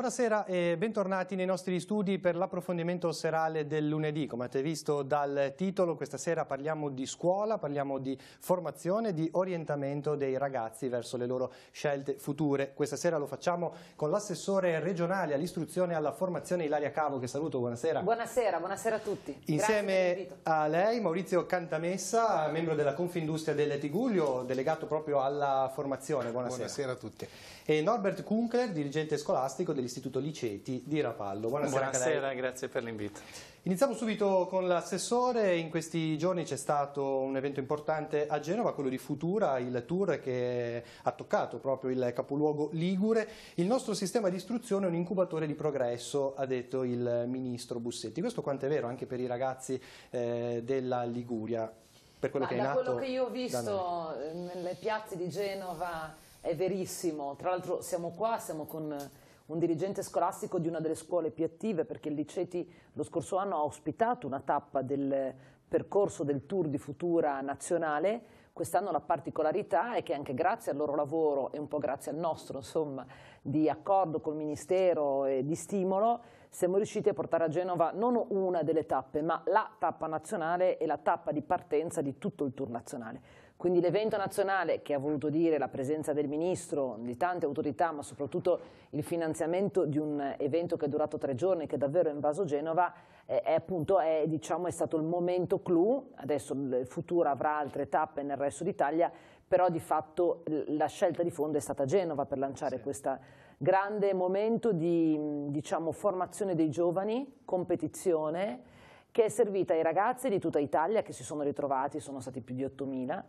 Buonasera e bentornati nei nostri studi per l'approfondimento serale del lunedì. Come avete visto dal titolo, questa sera parliamo di scuola, parliamo di formazione, di orientamento dei ragazzi verso le loro scelte future. Questa sera lo facciamo con l'assessore regionale all'istruzione e alla formazione Ilaria Cavo, che saluto, buonasera. Buonasera, buonasera a tutti. Insieme a lei Maurizio Cantamessa, membro della Confindustria del Tiguglio, delegato proprio alla formazione. Buonasera. Buonasera a tutti e Norbert Kunkler, dirigente scolastico dell'Istituto Liceti di Rapallo. Buonasera, Buonasera grazie per l'invito. Iniziamo subito con l'assessore, in questi giorni c'è stato un evento importante a Genova, quello di Futura, il tour che ha toccato proprio il capoluogo Ligure. Il nostro sistema di istruzione è un incubatore di progresso, ha detto il ministro Bussetti. Questo quanto è vero anche per i ragazzi eh, della Liguria? Per quello Ma che è nato quello che io ho visto eh, nelle piazze di Genova è verissimo. Tra l'altro siamo qua, siamo con eh, un dirigente scolastico di una delle scuole più attive perché il Liceti lo scorso anno ha ospitato una tappa del percorso del Tour di Futura nazionale. Quest'anno la particolarità è che anche grazie al loro lavoro e un po' grazie al nostro, insomma, di accordo col Ministero e di stimolo, siamo riusciti a portare a Genova non una delle tappe, ma la tappa nazionale e la tappa di partenza di tutto il tour nazionale. Quindi l'evento nazionale, che ha voluto dire la presenza del ministro, di tante autorità, ma soprattutto il finanziamento di un evento che è durato tre giorni, che davvero ha invaso Genova, eh, è, appunto, è, diciamo, è stato il momento clou. Adesso il futuro avrà altre tappe nel resto d'Italia, però di fatto la scelta di fondo è stata Genova per lanciare sì. questa grande momento di diciamo, formazione dei giovani, competizione, che è servita ai ragazzi di tutta Italia che si sono ritrovati, sono stati più di 8.000,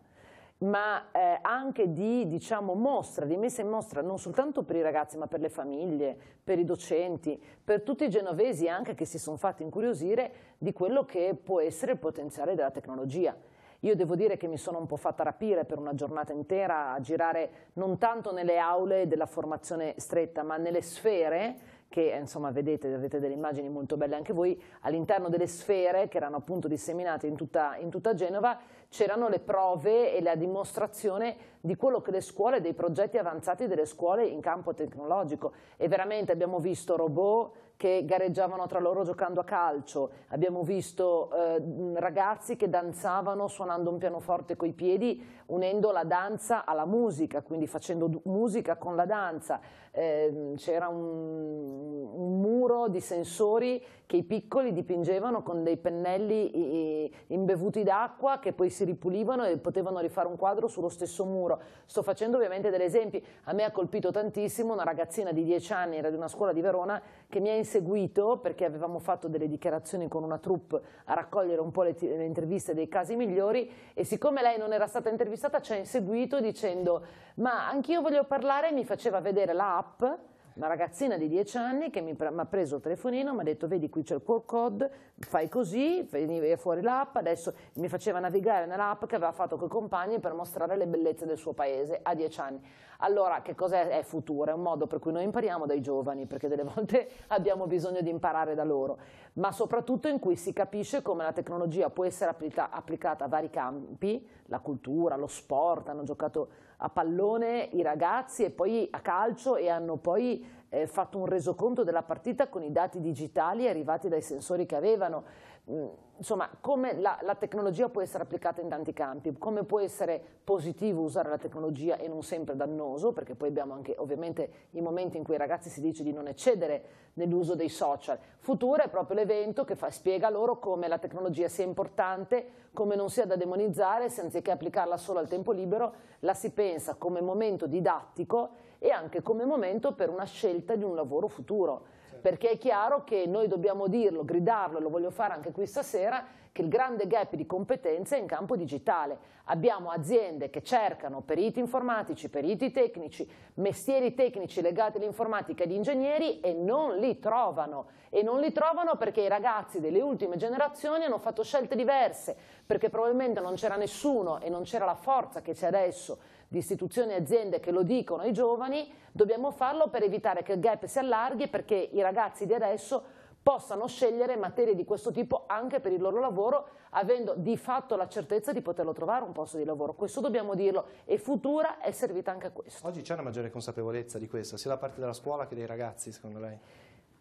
ma eh, anche di diciamo, mostra, di messa in mostra non soltanto per i ragazzi ma per le famiglie, per i docenti, per tutti i genovesi anche che si sono fatti incuriosire di quello che può essere il potenziale della tecnologia. Io devo dire che mi sono un po' fatta rapire per una giornata intera a girare non tanto nelle aule della formazione stretta, ma nelle sfere che eh, insomma vedete, avete delle immagini molto belle anche voi, all'interno delle sfere che erano appunto disseminate in tutta, in tutta Genova c'erano le prove e la dimostrazione di quello che le scuole, dei progetti avanzati delle scuole in campo tecnologico e veramente abbiamo visto robot, che gareggiavano tra loro giocando a calcio, abbiamo visto eh, ragazzi che danzavano suonando un pianoforte coi piedi unendo la danza alla musica, quindi facendo musica con la danza. Eh, c'era un, un, muro di sensori che i piccoli dipingevano con dei pennelli i, imbevuti d'acqua che poi si ripulivano e potevano rifare un quadro sullo stesso muro. Sto facendo ovviamente degli esempi. A me ha colpito tantissimo una ragazzina di 10 anni, era di una scuola di Verona, che mi ha inseguito perché avevamo fatto delle dichiarazioni con una troupe a raccogliere un po' le, le interviste dei casi migliori e siccome lei non era stata intervistata l'intervistata ci cioè, ha inseguito dicendo ma anch'io voglio parlare, mi faceva vedere la una ragazzina di 10 anni che mi ha preso il telefonino, mi ha detto vedi qui c'è il QR code, fai così, veniva fuori l'app, adesso mi faceva navigare nell'app che aveva fatto con i compagni per mostrare le bellezze del suo paese a 10 anni. Allora che cos'è è futuro? È un modo per cui noi impariamo dai giovani perché delle volte abbiamo bisogno di imparare da loro, ma soprattutto in cui si capisce come la tecnologia può essere applica applicata a vari campi, la cultura, lo sport, hanno giocato a pallone i ragazzi e poi a calcio e hanno poi eh, fatto un resoconto della partita con i dati digitali arrivati dai sensori che avevano insomma, come la, la, tecnologia può essere applicata in tanti campi, come può essere positivo usare la tecnologia e non sempre dannoso, perché poi abbiamo anche ovviamente i momenti in cui i ragazzi si dice di non eccedere nell'uso dei social. Futuro è proprio l'evento che fa, spiega loro come la tecnologia sia importante, come non sia da demonizzare, se anziché applicarla solo al tempo libero, la si pensa come momento didattico e anche come momento per una scelta di un lavoro futuro perché è chiaro che noi dobbiamo dirlo, gridarlo, lo voglio fare anche qui stasera, che il grande gap di competenze è in campo digitale. Abbiamo aziende che cercano periti informatici, periti tecnici, mestieri tecnici legati all'informatica e agli ingegneri e non li trovano. E non li trovano perché i ragazzi delle ultime generazioni hanno fatto scelte diverse, perché probabilmente non c'era nessuno e non c'era la forza che c'è adesso di istituzioni e aziende che lo dicono ai giovani, dobbiamo farlo per evitare che il gap si allarghi perché i ragazzi di adesso possano scegliere materie di questo tipo anche per il loro lavoro, avendo di fatto la certezza di poterlo trovare un posto di lavoro. Questo dobbiamo dirlo e Futura è servita anche a questo. Oggi c'è una maggiore consapevolezza di questo, sia da parte della scuola che dei ragazzi, secondo lei?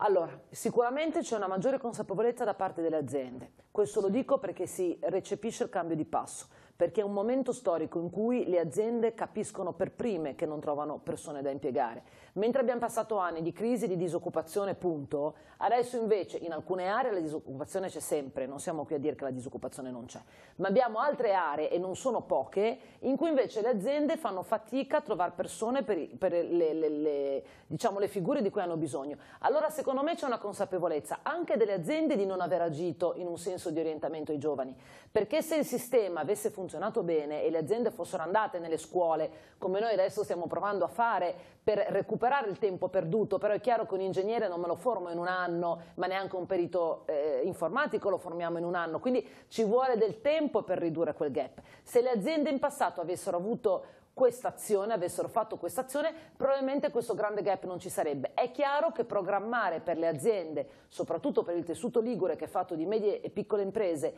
Allora, sicuramente c'è una maggiore consapevolezza da parte delle aziende, questo lo dico perché si recepisce il cambio di passo perché è un momento storico in cui le aziende capiscono per prime che non trovano persone da impiegare. Mentre abbiamo passato anni di crisi di disoccupazione, punto, adesso invece in alcune aree la disoccupazione c'è sempre, non siamo qui a dire che la disoccupazione non c'è, ma abbiamo altre aree, e non sono poche, in cui invece le aziende fanno fatica a trovare persone per, per le, le, le, diciamo, le figure di cui hanno bisogno. Allora secondo me c'è una consapevolezza anche delle aziende di non aver agito in un senso di orientamento ai giovani, perché se il sistema avesse funzionato bene e le aziende fossero andate nelle scuole, come noi adesso stiamo provando a fare per recuperare recuperare il tempo perduto, però è chiaro che un ingegnere non me lo formo in un anno, ma neanche un perito eh, informatico lo formiamo in un anno, quindi ci vuole del tempo per ridurre quel gap. Se le aziende in passato avessero avuto questa azione, avessero fatto questa azione, probabilmente questo grande gap non ci sarebbe. È chiaro che programmare per le aziende, soprattutto per il tessuto ligure che è fatto di medie e piccole imprese,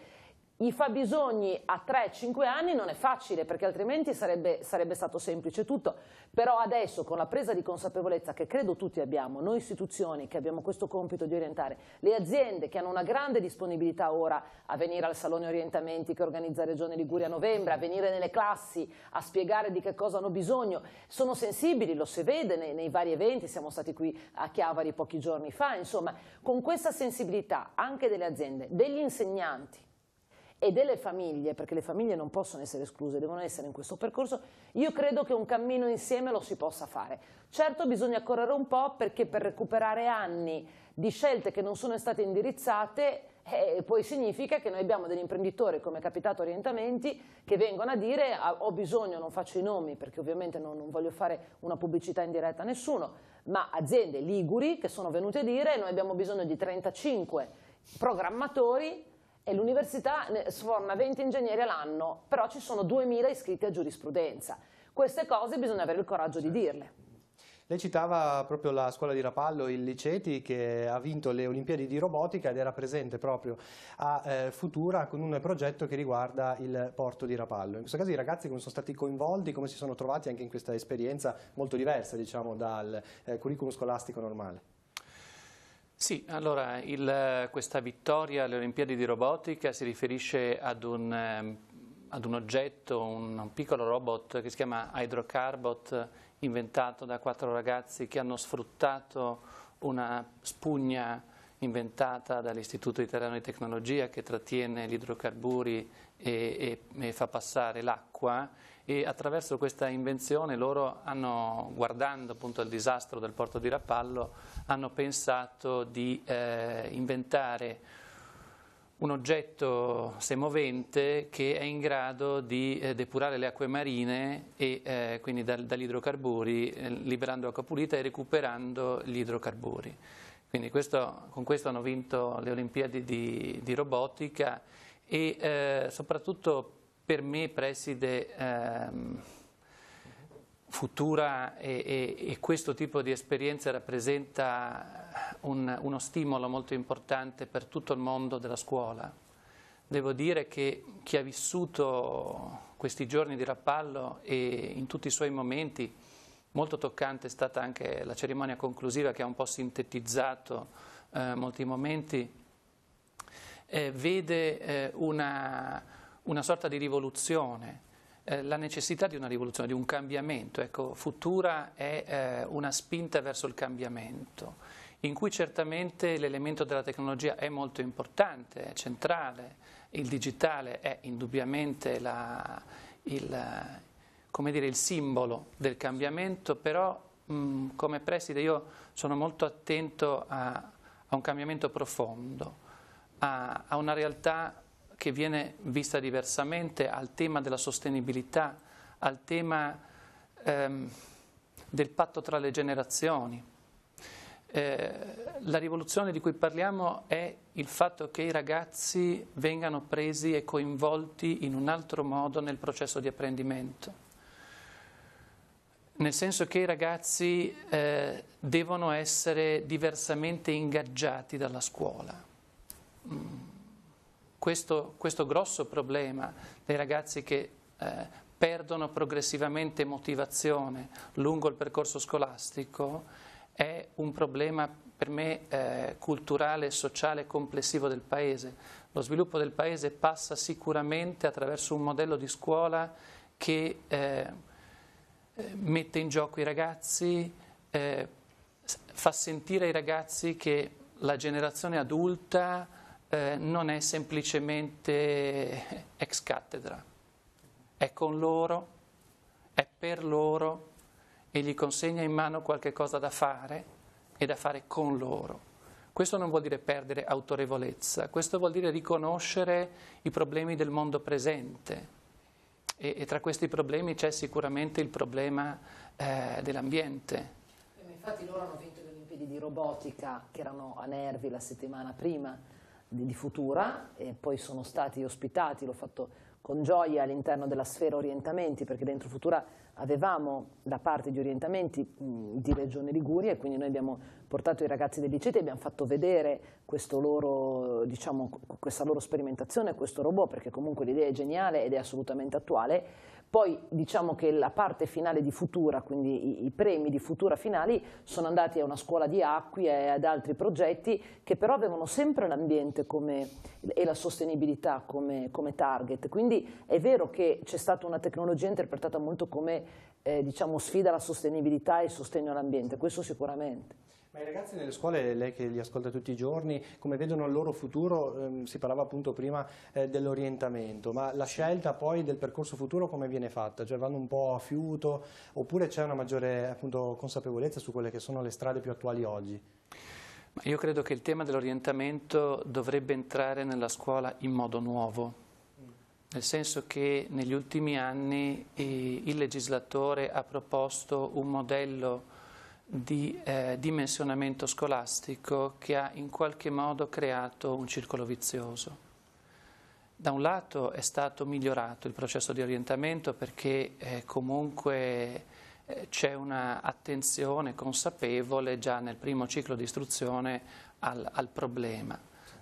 i fabbisogni a 3-5 anni non è facile perché altrimenti sarebbe, sarebbe, stato semplice tutto, però adesso con la presa di consapevolezza che credo tutti abbiamo, noi istituzioni che abbiamo questo compito di orientare, le aziende che hanno una grande disponibilità ora a venire al Salone Orientamenti che organizza Regione Liguria a novembre, a venire nelle classi, a spiegare di che cosa hanno bisogno, sono sensibili, lo si vede nei, nei vari eventi, siamo stati qui a Chiavari pochi giorni fa, insomma con questa sensibilità anche delle aziende, degli insegnanti, e delle famiglie, perché le famiglie non possono essere escluse, devono essere in questo percorso, io credo che un cammino insieme lo si possa fare. Certo bisogna correre un po' perché per recuperare anni di scelte che non sono state indirizzate eh, poi significa che noi abbiamo degli imprenditori, come è capitato Orientamenti, che vengono a dire ah, ho bisogno, non faccio i nomi perché ovviamente non, non, voglio fare una pubblicità in diretta a nessuno, ma aziende liguri che sono venute a dire noi abbiamo bisogno di 35 programmatori e l'università sforna 20 ingegneri all'anno, però ci sono 2.000 iscritti a giurisprudenza. Queste cose bisogna avere il coraggio di dirle. Lei citava proprio la scuola di Rapallo, il Liceti, che ha vinto le Olimpiadi di robotica ed era presente proprio a eh, Futura con un progetto che riguarda il porto di Rapallo. In questo caso i ragazzi come sono stati coinvolti, come si sono trovati anche in questa esperienza molto diversa diciamo, dal eh, curriculum scolastico normale? Sì, allora il, questa vittoria alle Olimpiadi di robotica si riferisce ad un, ehm, ad un oggetto, un, un piccolo robot che si chiama Hydrocarbot, inventato da quattro ragazzi che hanno sfruttato una spugna inventata dall'Istituto Italiano di Tecnologia che trattiene gli idrocarburi e, e, e fa passare l'acqua e attraverso questa invenzione loro hanno, guardando appunto il disastro del porto di Rapallo, hanno pensato di eh, inventare un oggetto semovente che è in grado di eh, depurare le acque marine e eh, quindi da, dagli idrocarburi, eh, liberando acqua pulita e recuperando gli idrocarburi. Quindi questo, con questo hanno vinto le Olimpiadi di, di robotica e eh, soprattutto per me preside ehm, Futura e, e, e, questo tipo di esperienze rappresenta un, uno stimolo molto importante per tutto il mondo della scuola. Devo dire che chi ha vissuto questi giorni di Rappallo e in tutti i suoi momenti, molto toccante è stata anche la cerimonia conclusiva che ha un po' sintetizzato eh, molti momenti, eh, vede eh, una una sorta di rivoluzione, eh, la necessità di una rivoluzione, di un cambiamento. Ecco, Futura è eh, una spinta verso il cambiamento, in cui certamente l'elemento della tecnologia è molto importante, è centrale, il digitale è indubbiamente la, il, dire, il simbolo del cambiamento, però mh, mm, come preside io sono molto attento a, a un cambiamento profondo, a, a una realtà che viene vista diversamente, al tema della sostenibilità, al tema ehm, del patto tra le generazioni. Eh, la rivoluzione di cui parliamo è il fatto che i ragazzi vengano presi e coinvolti in un altro modo nel processo di apprendimento nel senso che i ragazzi eh, devono essere diversamente ingaggiati dalla scuola. Mm questo, questo grosso problema dei ragazzi che eh, perdono progressivamente motivazione lungo il percorso scolastico è un problema per me eh, culturale e complessivo del Paese. Lo sviluppo del Paese passa sicuramente attraverso un modello di scuola che eh, eh mette in gioco i ragazzi, eh, fa sentire ai ragazzi che la generazione adulta eh, non è semplicemente ex cattedra, è con loro, è per loro e gli consegna in mano qualche cosa da fare e da fare con loro. Questo non vuol dire perdere autorevolezza, questo vuol dire riconoscere i problemi del mondo presente. E, e tra questi problemi c'è sicuramente il problema eh, dell'ambiente. Infatti loro hanno vinto le Olimpiadi di robotica che erano a Nervi la settimana prima di, di Futura e poi sono stati ospitati, l'ho fatto con gioia all'interno della sfera orientamenti, perché dentro Futura avevamo da parte di orientamenti mh, di Regione Liguria e quindi noi abbiamo portato i ragazzi dell'ICT e abbiamo fatto vedere loro, diciamo, questa loro sperimentazione, questo robot, perché comunque l'idea è geniale ed è assolutamente attuale poi diciamo che la parte finale di Futura, quindi i, i premi di Futura finali, sono andati a una scuola di acquia e ad altri progetti che però avevano sempre l'ambiente e la sostenibilità come, come target. Quindi è vero che c'è stata una tecnologia interpretata molto come eh, diciamo, sfida alla sostenibilità e sostegno all'ambiente, questo sicuramente. Ma i ragazzi nelle scuole, lei che li ascolta tutti i giorni, come vedono il loro futuro, ehm, si parlava appunto prima eh, dell'orientamento, ma la scelta poi del percorso futuro come viene fatta? Cioè vanno un po' a fiuto oppure c'è una maggiore appunto, consapevolezza su quelle che sono le strade più attuali oggi? Ma io credo che il tema dell'orientamento dovrebbe entrare nella scuola in modo nuovo, nel senso che negli ultimi anni eh, il legislatore ha proposto un modello di eh, dimensionamento scolastico che ha in qualche modo creato un circolo vizioso. Da un lato è stato migliorato il processo di orientamento perché eh, comunque eh, c'è un'attenzione consapevole già nel primo ciclo di istruzione al, al problema.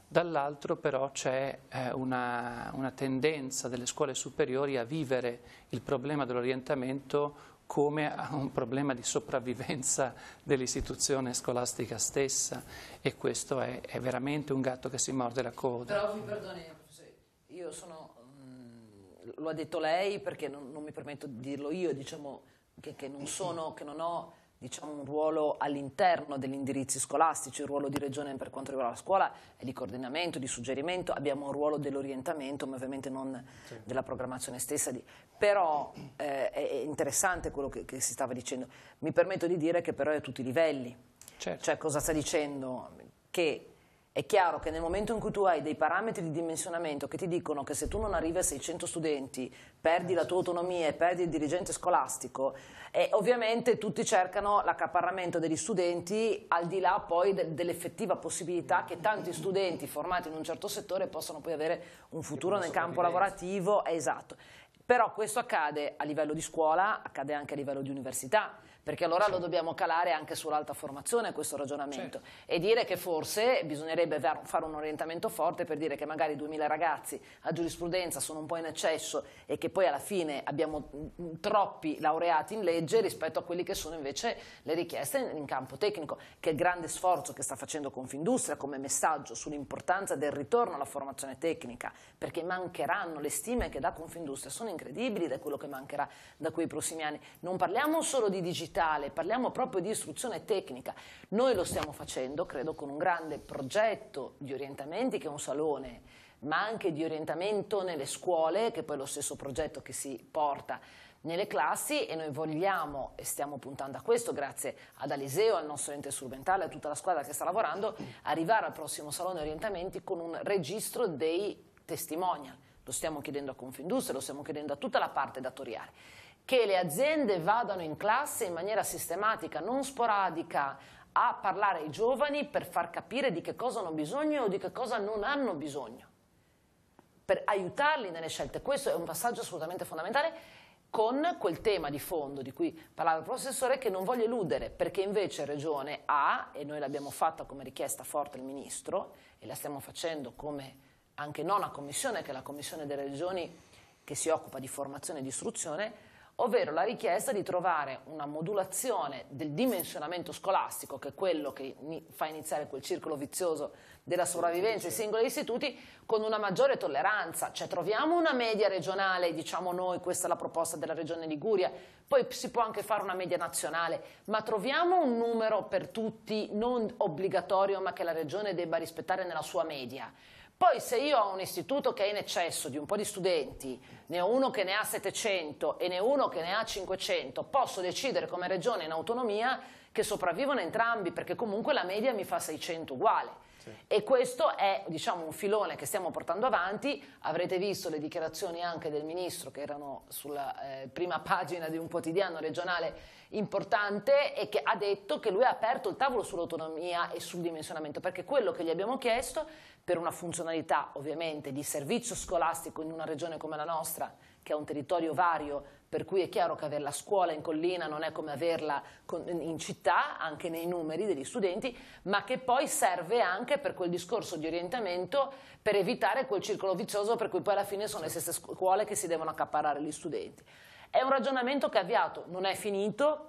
Dall'altro però c'è eh, una, una, tendenza delle scuole superiori a vivere il problema dell'orientamento come a un problema di sopravvivenza dell'istituzione scolastica stessa e questo è, è, veramente un gatto che si morde la coda. Però mi perdoni, io sono, mh, mm, lo ha detto lei perché non, non, mi permetto di dirlo io, diciamo che, che, non sono, che non ho diciamo, un ruolo all'interno degli indirizzi scolastici, il ruolo di regione per quanto riguarda la scuola è di coordinamento, di suggerimento, abbiamo un ruolo dell'orientamento, ma ovviamente non sì. della programmazione stessa. Di... Però eh, è interessante quello che, che, si stava dicendo. Mi permetto di dire che però è a tutti i livelli. Certo. Cioè cosa sta dicendo? Che è chiaro che nel momento in cui tu hai dei parametri di dimensionamento che ti dicono che se tu non arrivi a 600 studenti, perdi la tua autonomia e perdi il dirigente scolastico, e eh, ovviamente tutti cercano l'accaparramento degli studenti al di là poi de dell'effettiva possibilità che tanti studenti formati in un certo settore possano poi avere un futuro nel campo lavorativo, è esatto. Però questo accade a livello di scuola, accade anche a livello di università, perché allora certo. lo dobbiamo calare anche sull'alta formazione questo ragionamento certo. e dire che forse bisognerebbe fare un orientamento forte per dire che magari 2000 ragazzi a giurisprudenza sono un po' in eccesso e che poi alla fine abbiamo mm, mm, troppi laureati in legge rispetto a quelli che sono invece le richieste in campo tecnico, che il grande sforzo che sta facendo Confindustria come messaggio sull'importanza del ritorno alla formazione tecnica, perché mancheranno le stime che dà Confindustria sono incredibili da quello che mancherà da quei prossimi anni. Non parliamo solo di digitale, digitale, parliamo proprio di istruzione tecnica. Noi lo stiamo facendo, credo, con un grande progetto di orientamenti che è un salone, ma anche di orientamento nelle scuole, che è poi lo stesso progetto che si porta nelle classi e noi vogliamo e stiamo puntando a questo grazie ad Aliseo, al nostro ente strumentale, a tutta la squadra che sta lavorando, arrivare al prossimo Salone Orientamenti con un registro dei testimonial. Lo stiamo chiedendo a Confindustria, lo stiamo chiedendo a tutta la parte datoriale che le aziende vadano in classe in maniera sistematica, non sporadica, a parlare ai giovani per far capire di che cosa hanno bisogno o di che cosa non hanno bisogno, per aiutarli nelle scelte. Questo è un passaggio assolutamente fondamentale con quel tema di fondo di cui parlava il professore che non voglio eludere perché invece Regione ha, e noi l'abbiamo fatta come richiesta forte al Ministro e la stiamo facendo come anche nona commissione che è la commissione delle regioni che si occupa di formazione e di istruzione, ovvero la richiesta di trovare una modulazione del dimensionamento scolastico, che è quello che fa iniziare quel circolo vizioso della sopravvivenza ai singoli istituti, con una maggiore tolleranza, cioè troviamo una media regionale, diciamo noi, questa è la proposta della regione Liguria, poi si può anche fare una media nazionale, ma troviamo un numero per tutti non obbligatorio ma che la regione debba rispettare nella sua media. Poi se io ho un istituto che è in eccesso di un po' di studenti, ne ho uno che ne ha 700 e ne ho uno che ne ha 500, posso decidere come regione in autonomia che sopravvivono entrambi perché comunque la media mi fa 600 uguale. E questo è diciamo, un filone che stiamo portando avanti. Avrete visto le dichiarazioni anche del ministro che erano sulla eh, prima pagina di un quotidiano regionale importante e che ha detto che lui ha aperto il tavolo sull'autonomia e sul dimensionamento perché quello che gli abbiamo chiesto per una funzionalità ovviamente di servizio scolastico in una regione come la nostra che è un territorio vario per cui è chiaro che avere la scuola in collina non è come averla in città, anche nei numeri degli studenti, ma che poi serve anche per quel discorso di orientamento per evitare quel circolo vizioso per cui poi alla fine sono le stesse scuole che si devono accaparare gli studenti. È un ragionamento che è avviato, non è finito,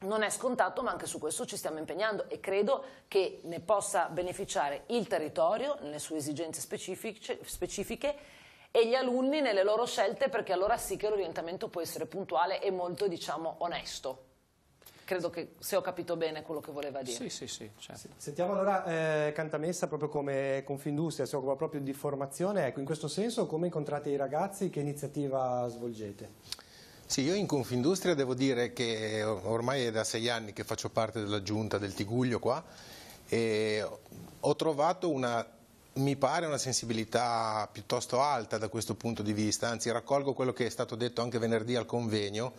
non è scontato, ma anche su questo ci stiamo impegnando e credo che ne possa beneficiare il territorio nelle sue esigenze specifiche e gli alunni nelle loro scelte perché allora sì che l'orientamento può essere puntuale e molto diciamo onesto. Credo che se ho capito bene quello che voleva dire. Sì, sì, sì. Certo. Sentiamo allora eh, Cantamessa proprio come Confindustria si occupa proprio di formazione. Ecco, in questo senso come incontrate i ragazzi? Che iniziativa svolgete? Sì, io in Confindustria devo dire che ormai è da sei anni che faccio parte della giunta del Tiguglio qua e ho trovato una mi pare una sensibilità piuttosto alta da questo punto di vista, anzi raccolgo quello che è stato detto anche venerdì al convegno,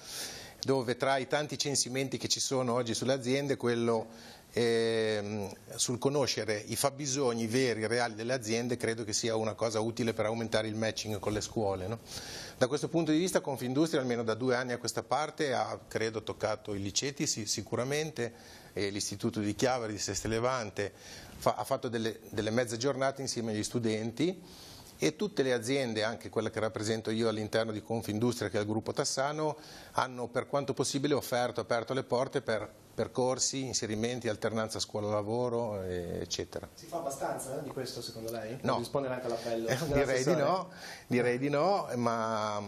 dove tra i tanti censimenti che ci sono oggi sulle aziende, quello eh, sul conoscere i fabbisogni veri e reali delle aziende credo che sia una cosa utile per aumentare il matching con le scuole. No? Da questo punto di vista Confindustria almeno da due anni a questa parte ha credo toccato i liceti sì, sicuramente, l'istituto di Chiavari di Sestelevante, fa, ha fatto delle, delle mezze giornate insieme agli studenti e tutte le aziende, anche quella che rappresento io all'interno di Confindustria che è il gruppo Tassano, hanno per quanto possibile offerto, aperto le porte per percorsi, inserimenti, alternanza scuola-lavoro, eh, eccetera. Si fa abbastanza eh, di questo secondo lei? No. Rispondere anche all'appello? Eh, direi, di no, direi di no, ma mh,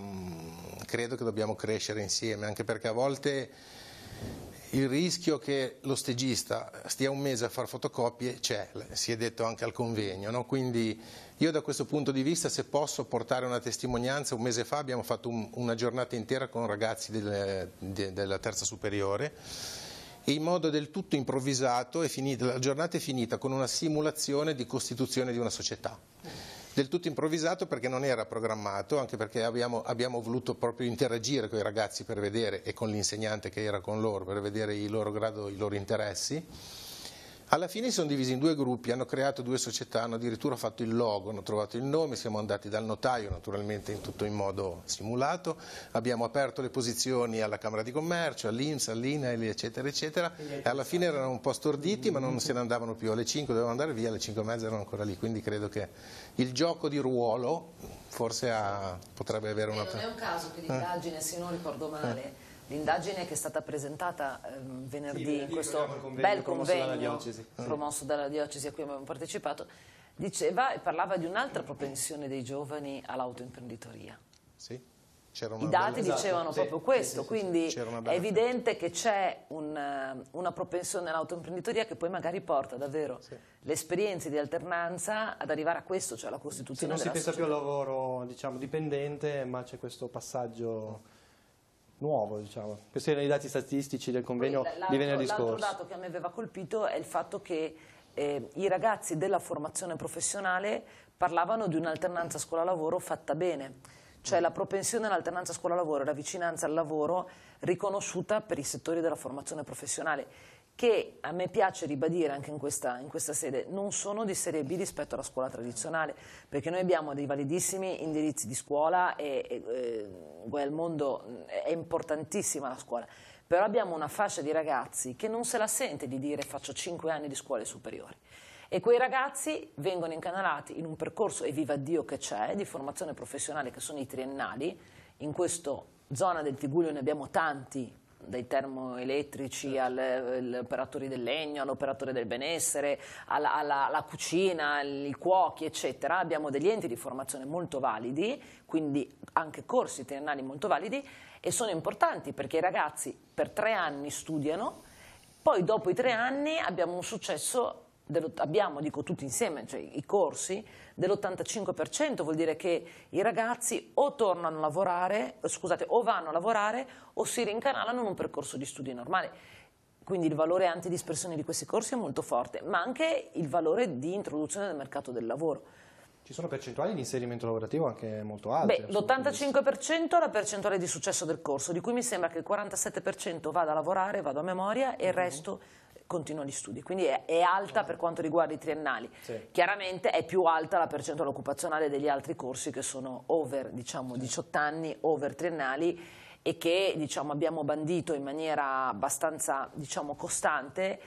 mm, credo che dobbiamo crescere insieme, anche perché a volte il rischio che lo stagista stia un mese a fare fotocopie c'è, si è detto anche al convegno, no? quindi io da questo punto di vista se posso portare una testimonianza, un mese fa abbiamo fatto un, una giornata intera con ragazzi delle, de, della terza superiore e in modo del tutto improvvisato finita, la giornata è finita con una simulazione di costituzione di una società del tutto improvvisato perché non era programmato, anche perché abbiamo, abbiamo voluto proprio interagire con i ragazzi per vedere e con l'insegnante che era con loro per vedere il loro grado, i loro interessi alla fine si sono divisi in due gruppi, hanno creato due società, hanno addirittura fatto il logo, hanno trovato il nome, siamo andati dal notaio naturalmente in tutto in modo simulato, abbiamo aperto le posizioni alla Camera di Commercio, all'Inps, all'INAIL eccetera eccetera e alla fine erano un po' storditi ma non se ne andavano più, alle 5 dovevano andare via, alle 5 e mezza erano ancora lì, quindi credo che il gioco di ruolo forse ha, potrebbe avere una... Eh, non è un caso che l'indagine, eh. se non ricordo male... Eh l'indagine che è stata presentata ehm, venerdì sì, in questo convegno, bel convegno promosso dalla, promosso dalla diocesi a cui abbiamo partecipato, diceva e parlava di un'altra propensione dei giovani all'autoimprenditoria. Sì. I dati bella... dicevano esatto, proprio sì, questo, sì, quindi è evidente che c'è un, ehm, una propensione all'autoimprenditoria che poi magari porta davvero le esperienze di alternanza ad arrivare a questo, cioè alla costituzione Se non si pensa società. più al lavoro diciamo, dipendente, ma c'è questo passaggio nuovo, diciamo. Questi erano i dati statistici del convegno di venerdì scorso. L'altro dato che a me aveva colpito è il fatto che eh, i ragazzi della formazione professionale parlavano di un'alternanza scuola-lavoro fatta bene cioè la propensione all'alternanza scuola-lavoro e la vicinanza al lavoro riconosciuta per i settori della formazione professionale che a me piace ribadire anche in questa, in questa, sede, non sono di serie B rispetto alla scuola tradizionale, perché noi abbiamo dei validissimi indirizzi di scuola e, e, e eh, mondo, è importantissima la scuola, però abbiamo una fascia di ragazzi che non se la sente di dire faccio 5 anni di scuole superiori. E quei ragazzi vengono incanalati in un percorso, e viva Dio che c'è, di formazione professionale che sono i triennali, in questa zona del Tigullio ne abbiamo tanti dai termoelettrici certo. all'operatore del legno, all'operatore del benessere, alla, alla, alla cucina, ai cuochi, eccetera. Abbiamo degli enti di formazione molto validi, quindi anche corsi triennali molto validi e sono importanti perché i ragazzi per tre anni studiano, poi dopo i tre anni abbiamo un successo, abbiamo, dico tutti insieme, cioè i corsi, dell'85%, vuol dire che i ragazzi o tornano a lavorare, scusate, o vanno a lavorare o si rincanalano in un percorso di studi normale. Quindi il valore antidispersione di questi corsi è molto forte, ma anche il valore di introduzione nel mercato del lavoro. Ci sono percentuali di inserimento lavorativo anche molto alte. Beh, l'85% è la percentuale di successo del corso, di cui mi sembra che il 47% vada a lavorare, vado a memoria, e il mhm. resto continua gli studi, quindi è, è alta per quanto riguarda i triennali. Sì. Chiaramente è più alta la percentuale occupazionale degli altri corsi che sono over diciamo, 18 anni, over triennali e che diciamo, abbiamo bandito in maniera abbastanza diciamo, costante.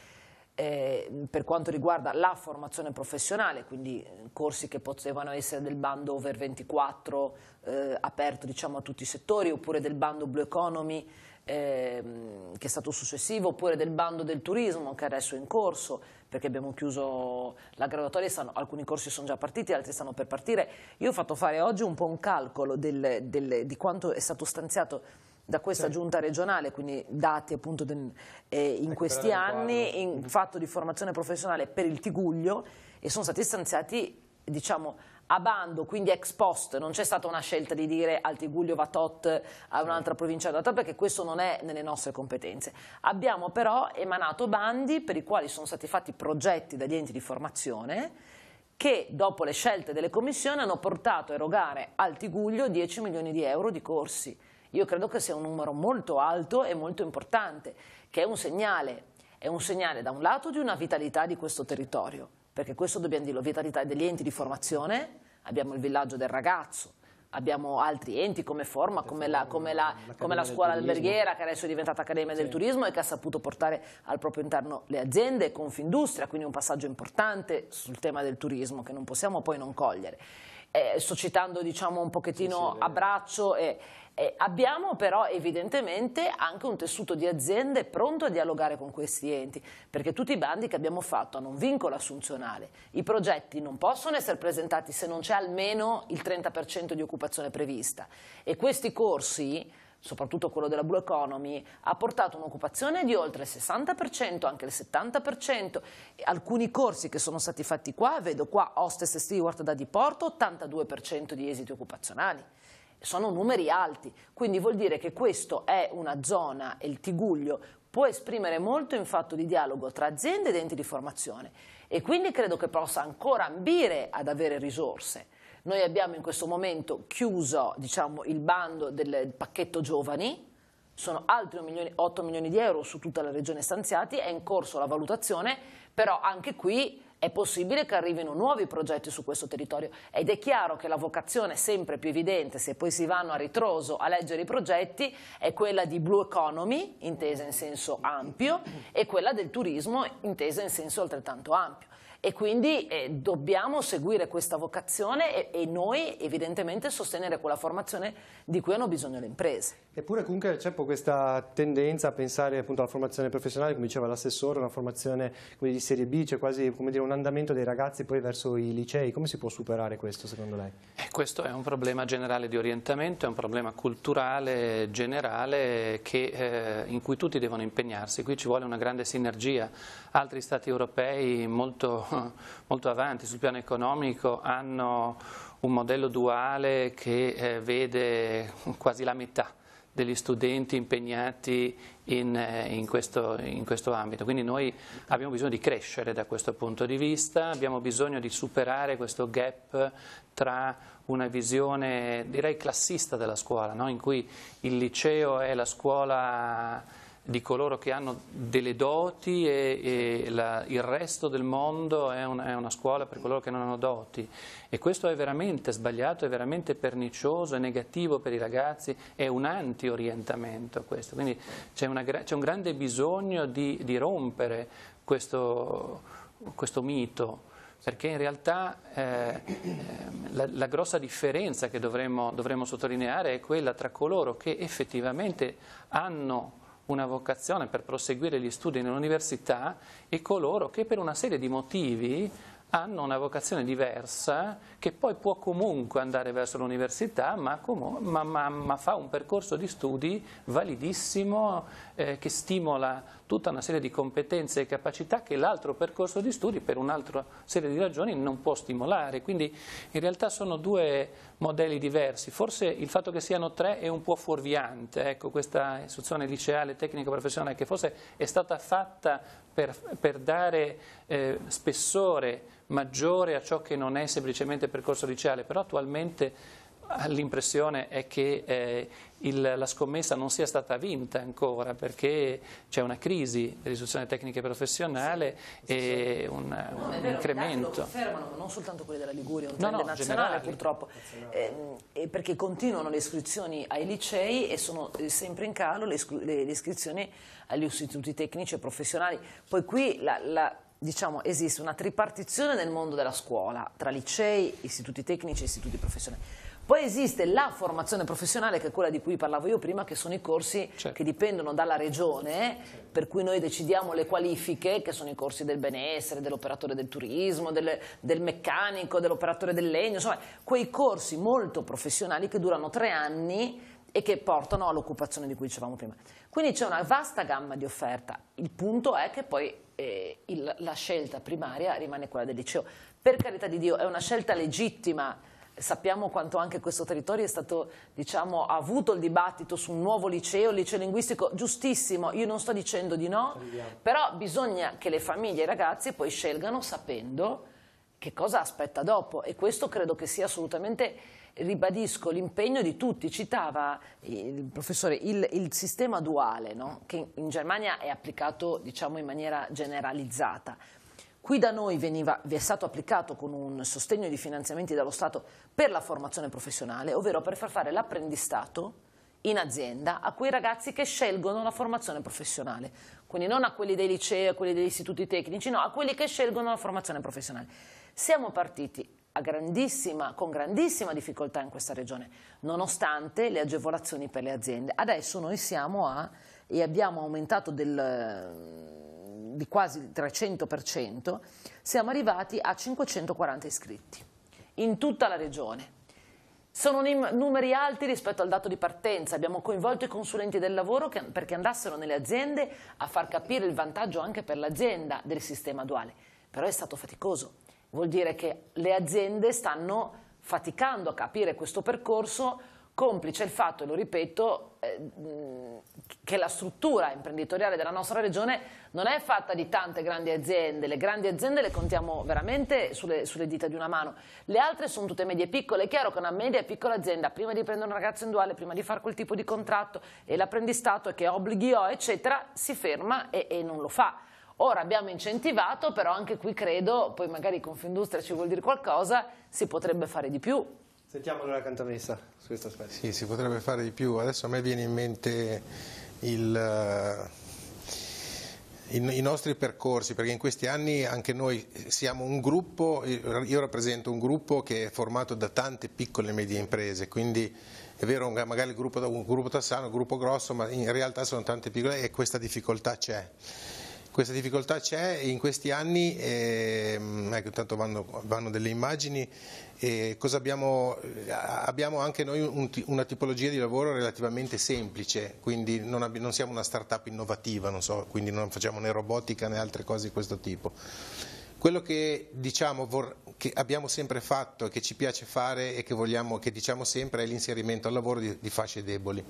Eh, per quanto riguarda la formazione professionale, quindi eh, corsi che potevano essere del bando over 24 eh, aperto diciamo, a tutti i settori oppure del bando Blue Economy ehm, che è stato successivo, oppure del bando del turismo che adesso è in corso, perché abbiamo chiuso la graduatoria, stanno, alcuni corsi sono già partiti, altri stanno per partire. Io ho fatto fare oggi un po' un calcolo del, del, di quanto è stato stanziato da questa sì. giunta regionale, quindi dati appunto del, eh, in ecco, questi anni, in mm-hmm. fatto di formazione professionale per il Tiguglio, e sono stati stanziati diciamo a bando, quindi ex post, non c'è stata una scelta di dire al Tiguglio va tot a un'altra provincia da perché questo non è nelle nostre competenze. Abbiamo però emanato bandi per i quali sono stati fatti progetti dagli enti di formazione che dopo le scelte delle commissioni hanno portato a erogare al Tiguglio 10 milioni di euro di corsi. Io credo che sia un numero molto alto e molto importante, che è un segnale, è un segnale da un lato di una vitalità di questo territorio, perché questo dobbiamo dirlo, Vita d'Italia degli enti di formazione, abbiamo il villaggio del ragazzo, abbiamo altri enti come Forma, come la, come la, come la scuola alberghiera che adesso è diventata Accademia sì. del Turismo e che ha saputo portare al proprio interno le aziende, Confindustria, quindi un passaggio importante sul tema del turismo che non possiamo poi non cogliere. Eh, sto citando diciamo, un pochettino sì, sì, a braccio e eh, abbiamo però evidentemente anche un tessuto di aziende pronto a dialogare con questi enti, perché tutti i bandi che abbiamo fatto hanno un vincolo assunzionale. I progetti non possono essere presentati se non c'è almeno il 30% di occupazione prevista. E questi corsi soprattutto quello della Blue Economy, ha portato un'occupazione di oltre il 60%, anche il 70%. Alcuni corsi che sono stati fatti qua, vedo qua Hostess e Steward da Diporto, 82% di esiti occupazionali sono numeri alti, quindi vuol dire che questa è una zona, e il Tiguglio può esprimere molto in fatto di dialogo tra aziende ed enti di formazione e quindi credo che possa ancora ambire ad avere risorse. Noi abbiamo in questo momento chiuso diciamo, il bando del pacchetto giovani, sono altri 8 milioni, 8 milioni di euro su tutta la regione stanziati, è in corso la valutazione, però anche qui è possibile che arrivino nuovi progetti su questo territorio ed è chiaro che la vocazione sempre più evidente, se poi si vanno a ritroso a leggere i progetti, è quella di blue economy, intesa in senso ampio, e quella del turismo, intesa in senso altrettanto ampio. E quindi eh, dobbiamo seguire questa vocazione e, e noi evidentemente sostenere quella formazione di cui hanno bisogno le imprese. Eppure comunque c'è un questa tendenza a pensare appunto alla formazione professionale, come diceva l'assessore, una formazione dire, di serie B, cioè quasi dire, un andamento dei ragazzi poi verso i licei. Come si può superare questo secondo lei? Eh, questo è un problema generale di orientamento, è un problema culturale generale che, eh, in cui tutti devono impegnarsi. Qui ci vuole una grande sinergia. Altri stati europei molto, molto avanti sul piano economico hanno un modello duale che eh, vede quasi la metà degli studenti impegnati in, eh, in, questo, in, questo, ambito. Quindi noi abbiamo bisogno di crescere da questo punto di vista, abbiamo bisogno di superare questo gap tra una visione direi classista della scuola, no? in cui il liceo è la scuola di coloro che hanno delle doti e, e la, il resto del mondo è, un, è, una scuola per coloro che non hanno doti e questo è veramente sbagliato, è veramente pernicioso, è negativo per i ragazzi, è un anti-orientamento questo, quindi c'è, un grande bisogno di, di rompere questo, questo mito perché in realtà eh, ehm, la, la, grossa differenza che dovremmo, dovremmo sottolineare è quella tra coloro che effettivamente hanno una vocazione per proseguire gli studi nell'università e coloro che per una serie di motivi hanno una vocazione diversa che poi può comunque andare verso l'università ma, ma, ma, ma, fa un percorso di studi validissimo eh, che stimola tutta una serie di competenze e capacità che l'altro percorso di studi per un'altra serie di ragioni non può stimolare, quindi in realtà sono due modelli diversi, forse il fatto che siano tre è un po' fuorviante, ecco, questa istruzione liceale tecnico professionale che forse è stata fatta per, per dare eh, spessore maggiore a ciò che non è semplicemente percorso liceale, però attualmente eh, l'impressione è che eh, il, la scommessa non sia stata vinta ancora perché c'è una crisi dell'istruzione tecnica e professionale sì, e sì, sì. un, no, un vero, incremento. Fermano, non soltanto quelli della Liguria, un trend no, nazionale generali. purtroppo, eh, perché continuano le iscrizioni ai licei e sono eh, sempre in calo le, le, le iscrizioni agli istituti tecnici e professionali. Poi qui la, la diciamo, esiste una tripartizione nel mondo della scuola, tra licei, istituti tecnici e istituti professionali. Poi esiste la formazione professionale, che è quella di cui parlavo io prima, che sono i corsi certo. che dipendono dalla regione, per cui noi decidiamo le qualifiche, che sono i corsi del benessere, dell'operatore del turismo, del, del meccanico, dell'operatore del legno, insomma, quei corsi molto professionali che durano tre anni e che portano all'occupazione di cui dicevamo prima. Quindi c'è una vasta gamma di offerta. Il punto è che poi eh, il, la scelta primaria rimane quella del liceo. Per carità di Dio, è una scelta legittima. Sappiamo quanto anche questo territorio è stato, diciamo, ha avuto il dibattito su un nuovo liceo, liceo linguistico, giustissimo, io non sto dicendo di no, però bisogna che le famiglie e i ragazzi poi scelgano sapendo che cosa aspetta dopo e questo credo che sia assolutamente ribadisco l'impegno di tutti, citava il professore il, il sistema duale no? che in Germania è applicato diciamo, in maniera generalizzata. Qui da noi veniva, vi è stato applicato con un sostegno di finanziamenti dallo Stato per la formazione professionale, ovvero per far fare l'apprendistato in azienda a quei ragazzi che scelgono la formazione professionale, quindi non a quelli dei licei, a quelli degli istituti tecnici, no, a quelli che scelgono la formazione professionale. Siamo partiti grandissima, con grandissima difficoltà in questa regione, nonostante le agevolazioni per le aziende. Adesso noi siamo a e abbiamo aumentato del, di quasi il 300%, siamo arrivati a 540 iscritti in tutta la regione. Sono numeri alti rispetto al dato di partenza, abbiamo coinvolto i consulenti del lavoro che, perché andassero nelle aziende a far capire il vantaggio anche per l'azienda del sistema duale, però è stato faticoso Vuol dire che le aziende stanno faticando a capire questo percorso complice il fatto, e lo ripeto, eh, che la struttura imprenditoriale della nostra regione non è fatta di tante grandi aziende, le grandi aziende le contiamo veramente sulle, sulle dita di una mano, le altre sono tutte medie e piccole, è chiaro che una media e piccola azienda prima di prendere un ragazzo in duale, prima di fare quel tipo di contratto e l'apprendistato e che obblighi ho, eccetera, si ferma e, e non lo fa. Ora abbiamo incentivato, però anche qui credo, poi magari Confindustria ci vuol dire qualcosa, si potrebbe fare di più. Sentiamo allora la cantamessa su questo aspetto. Sì, si potrebbe fare di più. Adesso a me viene in mente il... Eh, I, nostri percorsi, perché in questi anni anche noi siamo un gruppo, io rappresento un gruppo che è formato da tante piccole e medie imprese, quindi è vero magari il gruppo, un gruppo tassano, un gruppo grosso, ma in realtà sono tante piccole e questa difficoltà c'è. Questa difficoltà c'è in questi anni, ehm, ecco, intanto vanno, vanno delle immagini, eh, abbiamo, abbiamo, anche noi un, una tipologia di lavoro relativamente semplice, quindi non, abbi, non siamo una start-up innovativa, non so, quindi non facciamo né robotica né altre cose di questo tipo. Quello che, diciamo, che abbiamo sempre fatto, e che ci piace fare e che, vogliamo, che diciamo sempre è l'inserimento al lavoro di, di fasce deboli.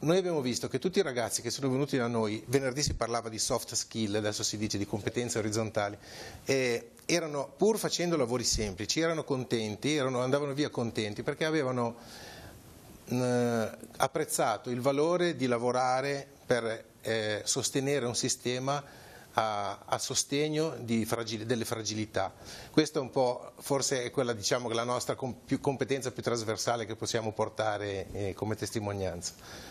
Noi abbiamo visto che tutti i ragazzi che sono venuti da noi, venerdì si parlava di soft skill, adesso si dice di competenze orizzontali, eh, erano pur facendo lavori semplici, erano contenti, erano, andavano via contenti perché avevano mh, apprezzato il valore di lavorare per eh, sostenere un sistema a, a sostegno fragili, delle fragilità. Questa è un po' forse è quella diciamo, la nostra com, più, competenza più trasversale che possiamo portare eh, come testimonianza.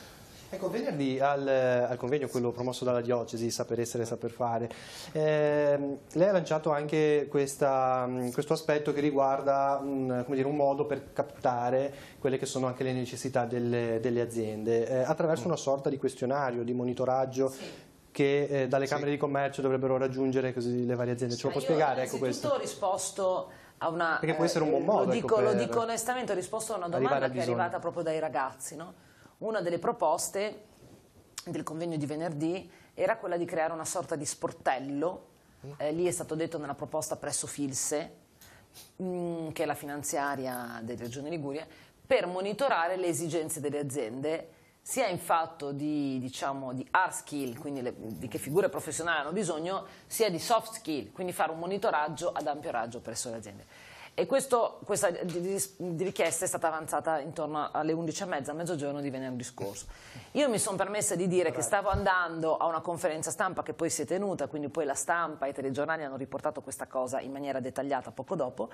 Ecco, venerdì al, al, convegno, quello promosso dalla diocesi, Saper essere, e saper fare, eh, lei ha lanciato anche questa, questo aspetto che riguarda un, dire, un, modo per captare quelle che sono anche le necessità delle, delle aziende, eh, attraverso mm. una sorta di questionario, di monitoraggio sì che eh, dalle sì. camere di commercio dovrebbero raggiungere così le varie aziende. Ce lo può spiegare? Ecco questo. Ho risposto a una... Perché può eh, essere un buon modo. Ecco, lo dico, ecco, lo dico onestamente, ho risposto a una domanda a che è arrivata proprio dai ragazzi. No? Una delle proposte del convegno di venerdì era quella di creare una sorta di sportello, mm. eh, lì è stato detto nella proposta presso Filse, mh, mm, che è la finanziaria della Regione Liguria, per monitorare le esigenze delle aziende sia in fatto di, diciamo, di hard skill, quindi le, di che figure professionali hanno bisogno, sia di soft skill, quindi fare un monitoraggio ad ampio raggio presso le aziende. E questo, questa richiesta è stata avanzata intorno alle 11.30, a mezzogiorno di venerdì scorso. Io mi sono permessa di dire che stavo andando a una conferenza stampa che poi si è tenuta, quindi poi la stampa e i telegiornali hanno riportato questa cosa in maniera dettagliata poco dopo,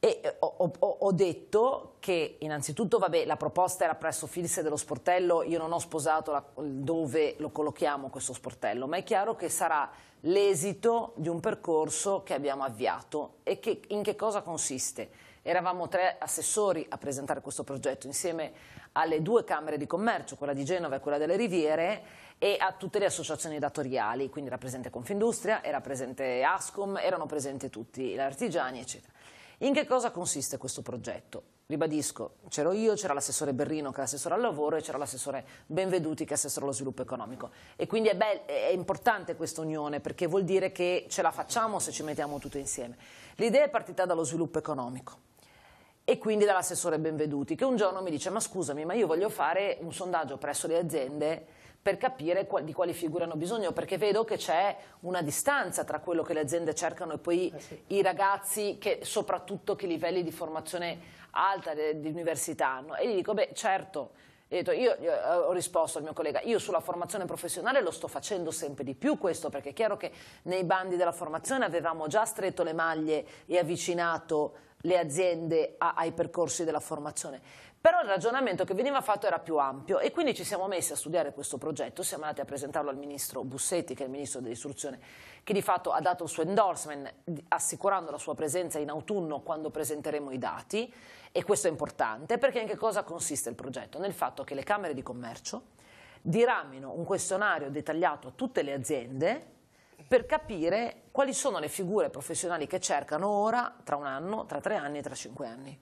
e ho, ho, ho, detto che innanzitutto vabbè, la proposta era presso Filse dello sportello, io non ho sposato la, dove lo collochiamo questo sportello, ma è chiaro che sarà l'esito di un percorso che abbiamo avviato e che, in che cosa consiste? Eravamo tre assessori a presentare questo progetto insieme alle due Camere di Commercio, quella di Genova e quella delle Riviere, e a tutte le associazioni datoriali, quindi era presente Confindustria, era presente Ascom, erano presenti tutti gli artigiani, eccetera. In che cosa consiste questo progetto? Ribadisco, c'ero io, c'era l'assessore Berrino che è assessore al lavoro e c'era l'assessore Benveduti che è assessore allo sviluppo economico. E quindi è, bello, è importante questa unione perché vuol dire che ce la facciamo se ci mettiamo tutti insieme. L'idea è partita dallo sviluppo economico e quindi dall'assessore Benveduti, che un giorno mi dice ma scusami, ma io voglio fare un sondaggio presso le aziende per capire di quali figure hanno bisogno, perché vedo che c'è una distanza tra quello che le aziende cercano e poi eh sì. i ragazzi, che, soprattutto che livelli di formazione alta eh, di università hanno. E gli dico, beh certo, io, io, eh, ho risposto al mio collega, io sulla formazione professionale lo sto facendo sempre di più questo, perché è chiaro che nei bandi della formazione avevamo già stretto le maglie e avvicinato le aziende a, ai percorsi della formazione. Però il ragionamento che veniva fatto era più ampio e quindi ci siamo messi a studiare questo progetto, siamo andati a presentarlo al ministro Bussetti, che è il ministro dell'istruzione, che di fatto ha dato il suo endorsement assicurando la sua presenza in autunno quando presenteremo i dati. E questo è importante perché in che cosa consiste il progetto? Nel fatto che le Camere di Commercio diramino un questionario dettagliato a tutte le aziende per capire quali sono le figure professionali che cercano ora, tra un anno, tra tre anni e tra cinque anni.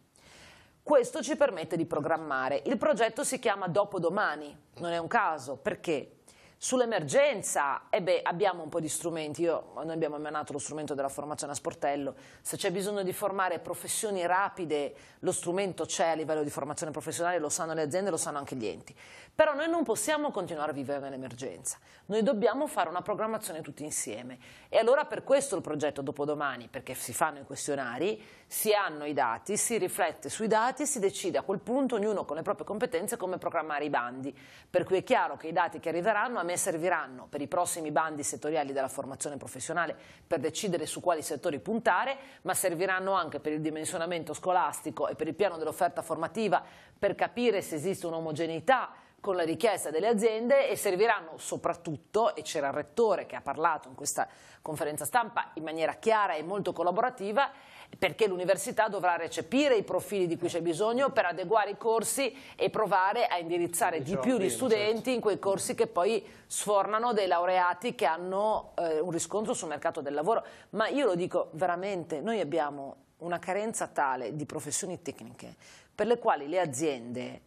Questo ci permette di programmare. Il progetto si chiama Dopodomani, non è un caso, perché Sull'emergenza, eh abbiamo un po' di strumenti, Io, noi abbiamo emanato lo strumento della formazione a sportello, se c'è bisogno di formare professioni rapide, lo strumento c'è a livello di formazione professionale, lo sanno le aziende, lo sanno anche gli enti. Però noi non possiamo continuare a vivere nell'emergenza, noi dobbiamo fare una programmazione tutti insieme. E allora per questo il progetto Dopodomani, perché si fanno i questionari, si hanno i dati, si riflette sui dati e si decide a quel punto, ognuno con le proprie competenze, come programmare i bandi. Per cui è chiaro che i dati che arriveranno a me serviranno per i prossimi bandi settoriali della formazione professionale per decidere su quali settori puntare, ma serviranno anche per il dimensionamento scolastico e per il piano dell'offerta formativa per capire se esiste un'omogeneità con la richiesta delle aziende e serviranno soprattutto, e c'era il rettore che ha parlato in questa conferenza stampa in maniera chiara e molto collaborativa, perché l'università dovrà recepire i profili di cui c'è bisogno per adeguare i corsi e provare a indirizzare di diciamo più gli studenti in quei corsi che poi sfornano dei laureati che hanno eh, un riscontro sul mercato del lavoro. Ma io lo dico veramente, noi abbiamo una carenza tale di professioni tecniche per le quali le aziende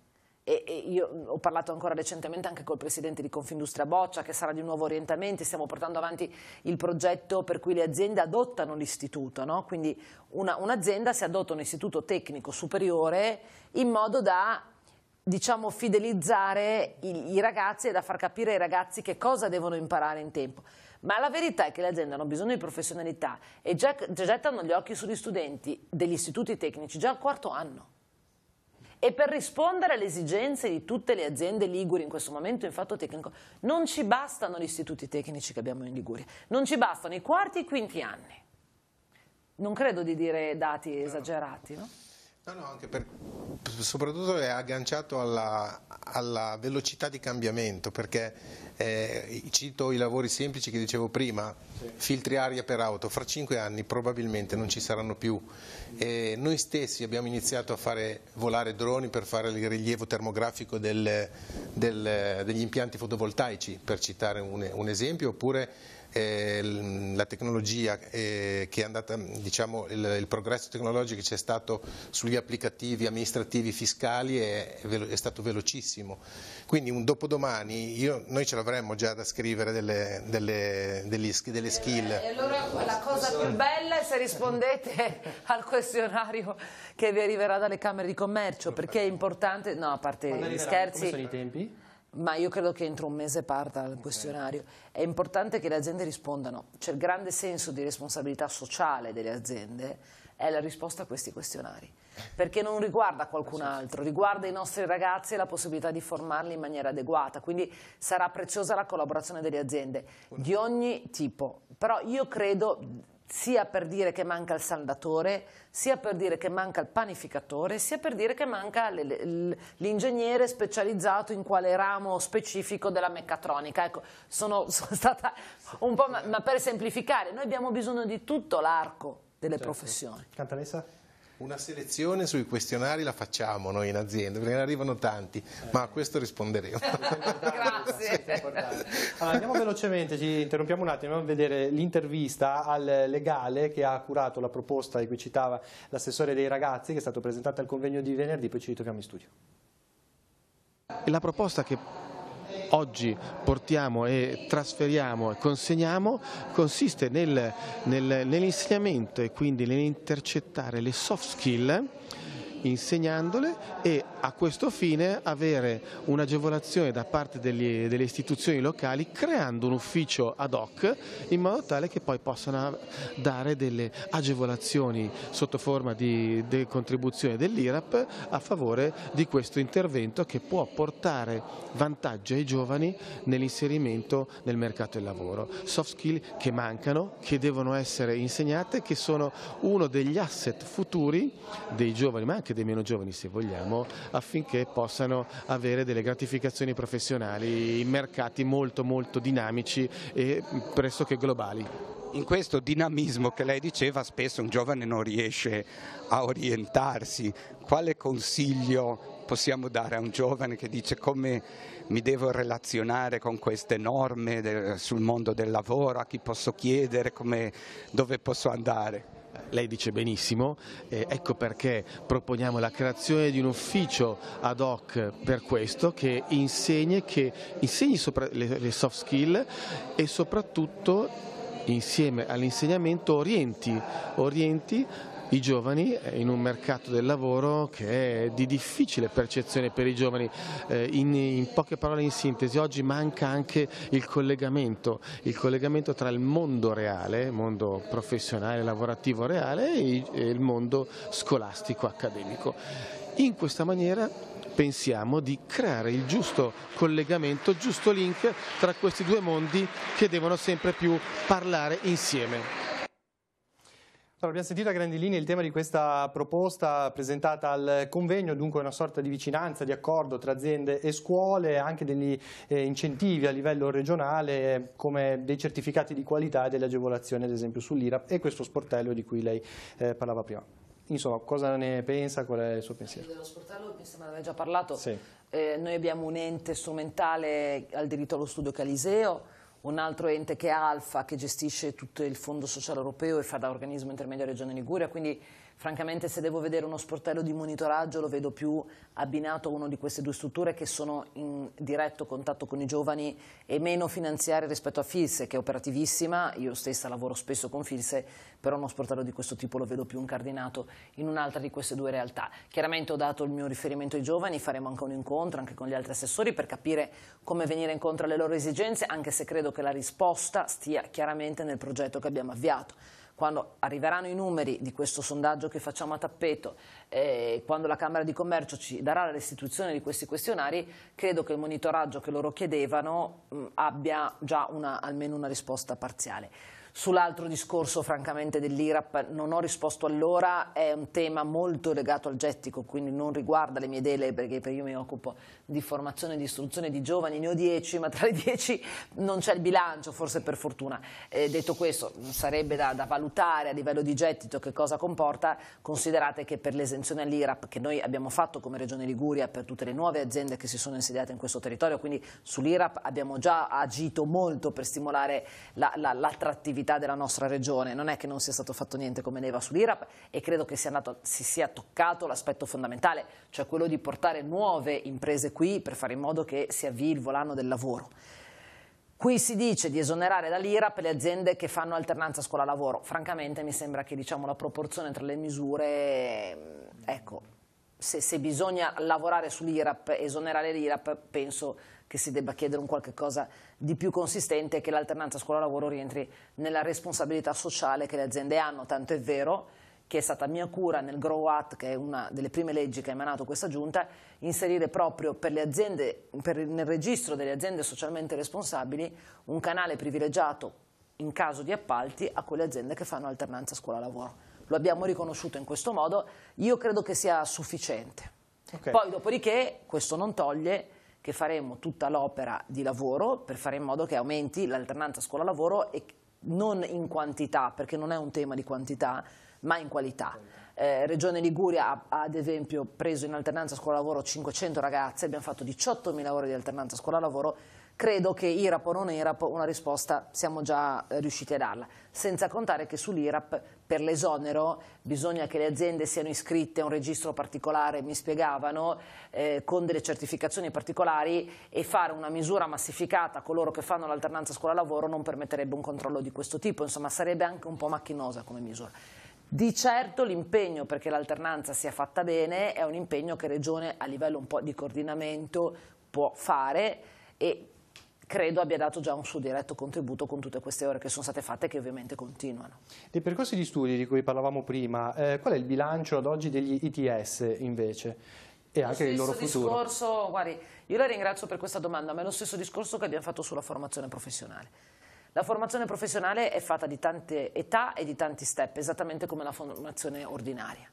e, io mm, ho parlato ancora recentemente anche col presidente di Confindustria Boccia che sarà di nuovo orientamenti, stiamo portando avanti il progetto per cui le aziende adottano l'istituto, no? quindi un'azienda si adotta un istituto tecnico superiore in modo da diciamo, fidelizzare i, i ragazzi e da far capire ai ragazzi che cosa devono imparare in tempo. Ma la verità è che le aziende hanno bisogno di professionalità e già, già gettano gli occhi sugli studenti degli istituti tecnici già al quarto anno e per rispondere alle esigenze di tutte le aziende liguri in questo momento in fatto tecnico non ci bastano gli istituti tecnici che abbiamo in Liguria, non ci bastano i quarti e i quinti anni. Non credo di dire dati esagerati, no? No, no, anche per, soprattutto è agganciato alla, alla velocità di cambiamento, perché eh, cito i lavori semplici che dicevo prima, sì. filtri aria per auto, fra cinque anni probabilmente non ci saranno più. Eh, noi stessi abbiamo iniziato a fare volare droni per fare il rilievo termografico del, del, degli impianti fotovoltaici, per citare un, un esempio, oppure eh, la tecnologia eh, che è andata, diciamo, il, il progresso tecnologico che c'è stato sugli applicativi amministrativi fiscali è, è stato velocissimo. Quindi un dopodomani io, noi ce l'avremmo già da scrivere delle, delle, delle, delle skill. E allora la cosa più bella è se rispondete al questionario che vi arriverà dalle Camere di Commercio, perché è importante, no, a parte gli scherzi. Come sono i tempi? ma io credo che entro un mese parta il questionario. È importante che le aziende rispondano, c'è cioè, il grande senso di responsabilità sociale delle aziende, è la risposta a questi questionari, perché non riguarda qualcun esatto. altro, riguarda i nostri ragazzi e la possibilità di formarli in maniera adeguata, quindi sarà preziosa la collaborazione delle aziende di ogni tipo, però io credo sia per dire che manca il saldatore, sia per dire che manca il panificatore, sia per dire che manca l'ingegnere specializzato in quale ramo specifico della meccatronica. Ecco, sono, sono stata un po', ma, ma, per semplificare, noi abbiamo bisogno di tutto l'arco delle certo. professioni. Cantalessa? Una selezione sui questionari la facciamo noi in azienda, perché ne arrivano tanti, ma a questo risponderemo. Grazie. Allora, andiamo velocemente, ci interrompiamo un attimo, andiamo a vedere l'intervista al legale che ha curato la proposta di cui citava l'assessore dei ragazzi, che è stato presentata al convegno di venerdì, poi ci ritroviamo in studio. La proposta che oggi portiamo e trasferiamo e consegniamo consiste nel, nel, nell'insegnamento e quindi nell'intercettare le soft skill insegnandole e a questo fine avere un'agevolazione da parte degli, delle istituzioni locali creando un ufficio ad hoc in modo tale che poi possano dare delle agevolazioni sotto forma di, di contribuzione dell'IRAP a favore di questo intervento che può portare vantaggio ai giovani nell'inserimento nel mercato del lavoro. Soft skill che mancano, che devono essere insegnate, che sono uno degli asset futuri dei giovani ma anche anche dei meno giovani se vogliamo, affinché possano avere delle gratificazioni professionali in mercati molto molto dinamici e pressoché globali in questo dinamismo che lei diceva spesso un giovane non riesce a orientarsi. Quale consiglio possiamo dare a un giovane che dice come mi devo relazionare con queste norme del, sul mondo del lavoro, a chi posso chiedere, come, dove posso andare? lei dice benissimo, eh, ecco perché proponiamo la creazione di un ufficio ad hoc per questo che insegni, che insegni le, le soft skill e soprattutto insieme all'insegnamento orienti, orienti i giovani eh, in un mercato del lavoro che è di difficile percezione per i giovani. Eh, in, in, poche parole, in sintesi, oggi manca anche il collegamento, il collegamento tra il mondo reale, mondo professionale, lavorativo reale e il mondo scolastico, accademico. In questa maniera pensiamo di creare il giusto collegamento, il giusto link tra questi due mondi che devono sempre più parlare insieme. Allora, abbiamo sentito a grandi linee il tema di questa proposta presentata al convegno, dunque una sorta di vicinanza, di accordo tra aziende e scuole, anche degli eh, incentivi a livello regionale come dei certificati di qualità e delle agevolazioni ad esempio sull'IRAP e questo sportello di cui lei eh, parlava prima. Insomma, cosa ne pensa? Qual è il suo pensiero? Dello sportello mi sembra di aver già parlato. Sì. Eh, noi abbiamo un ente strumentale al diritto allo studio Caliseo, un altro ente che è Alfa, che gestisce tutto il Fondo Sociale Europeo e fa da organismo intermedio Regione Liguria, quindi francamente se devo vedere uno sportello di monitoraggio lo vedo più abbinato a una di queste due strutture che sono in diretto contatto con i giovani e meno finanziarie rispetto a Filse che è operativissima, io stessa lavoro spesso con Filse, però uno sportello di questo tipo lo vedo più incardinato in un'altra di queste due realtà. Chiaramente ho dato il mio riferimento ai giovani, faremo anche un incontro anche con gli altri assessori per capire come venire incontro alle loro esigenze, anche se credo credo che la risposta stia chiaramente nel progetto che abbiamo avviato quando arriveranno i numeri di questo sondaggio che facciamo a tappeto, eh, quando la Camera di Commercio ci darà la restituzione di questi questionari, credo che il monitoraggio che loro chiedevano abbia già una, almeno una risposta parziale. Sull'altro discorso francamente dell'IRAP non ho risposto allora, è un tema molto legato al gettico, quindi non riguarda le mie deleghe perché io mi occupo di formazione e di istruzione di giovani, ne ho dieci, ma tra le dieci non c'è il bilancio, forse per fortuna. Eh, detto questo, sarebbe da, da, valutare a livello di gettito che cosa comporta, considerate che per l'esenzione all'IRAP che noi abbiamo fatto come Regione Liguria per tutte le nuove aziende che si sono insediate in questo territorio, quindi sull'IRAP abbiamo già agito molto per stimolare l'attrattività la, la, attività della nostra regione, non è che non sia stato fatto niente come leva sull'IRAP e credo che sia andato, si sia toccato l'aspetto fondamentale, cioè quello di portare nuove imprese qui per fare in modo che si avvii il volano del lavoro. Qui si dice di esonerare dall'IRAP le aziende che fanno alternanza scuola-lavoro. Francamente mi sembra che diciamo, la proporzione tra le misure, ecco, se, se bisogna lavorare sull'IRAP, esonerare l'IRAP, penso che si debba chiedere un qualche cosa di più consistente che l'alternanza scuola-lavoro rientri nella responsabilità sociale che le aziende hanno, tanto è vero che è stata mia cura nel Grow Act, che è una delle prime leggi che ha emanato questa giunta, inserire proprio per le aziende, per, nel registro delle aziende socialmente responsabili un canale privilegiato in caso di appalti a quelle aziende che fanno alternanza scuola-lavoro. Lo abbiamo riconosciuto in questo modo, io credo che sia sufficiente. Okay. Poi dopodiché questo non toglie che faremo tutta l'opera di lavoro per fare in modo che aumenti l'alternanza scuola-lavoro e non in quantità, perché non è un tema di quantità, ma in qualità. Eh, Regione Liguria ha, ha ad esempio preso in alternanza scuola-lavoro 500 ragazze, abbiamo fatto 18.000 ore di alternanza scuola-lavoro, credo che IRAP o non IRAP una risposta siamo già eh, riusciti a darla, senza contare che sull'IRAP per l'esonero bisogna che le aziende siano iscritte a un registro particolare, mi spiegavano, eh, con delle certificazioni particolari e fare una misura massificata a coloro che fanno l'alternanza scuola-lavoro non permetterebbe un controllo di questo tipo, insomma sarebbe anche un po' macchinosa come misura. Di certo l'impegno perché l'alternanza sia fatta bene è un impegno che Regione a livello un po' di coordinamento può fare e credo abbia dato già un suo diretto contributo con tutte queste ore che sono state fatte e che ovviamente continuano. Dei percorsi di studi di cui parlavamo prima, eh, qual è il bilancio ad oggi degli ITS invece? E anche il loro futuro. Discorso, guardi, io la ringrazio per questa domanda, ma è lo stesso discorso che abbiamo fatto sulla formazione professionale. La formazione professionale è fatta di tante età e di tanti step, esattamente come la formazione ordinaria.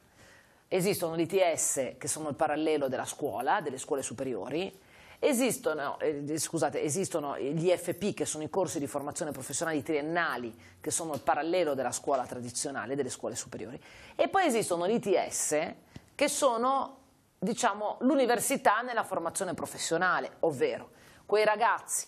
Esistono gli ITS, che sono il parallelo della scuola, delle scuole superiori, Esistono, eh, scusate, esistono, gli FP che sono i corsi di formazione professionale triennali che sono il parallelo della scuola tradizionale, delle scuole superiori e poi esistono gli ITS che sono diciamo, l'università nella formazione professionale, ovvero quei ragazzi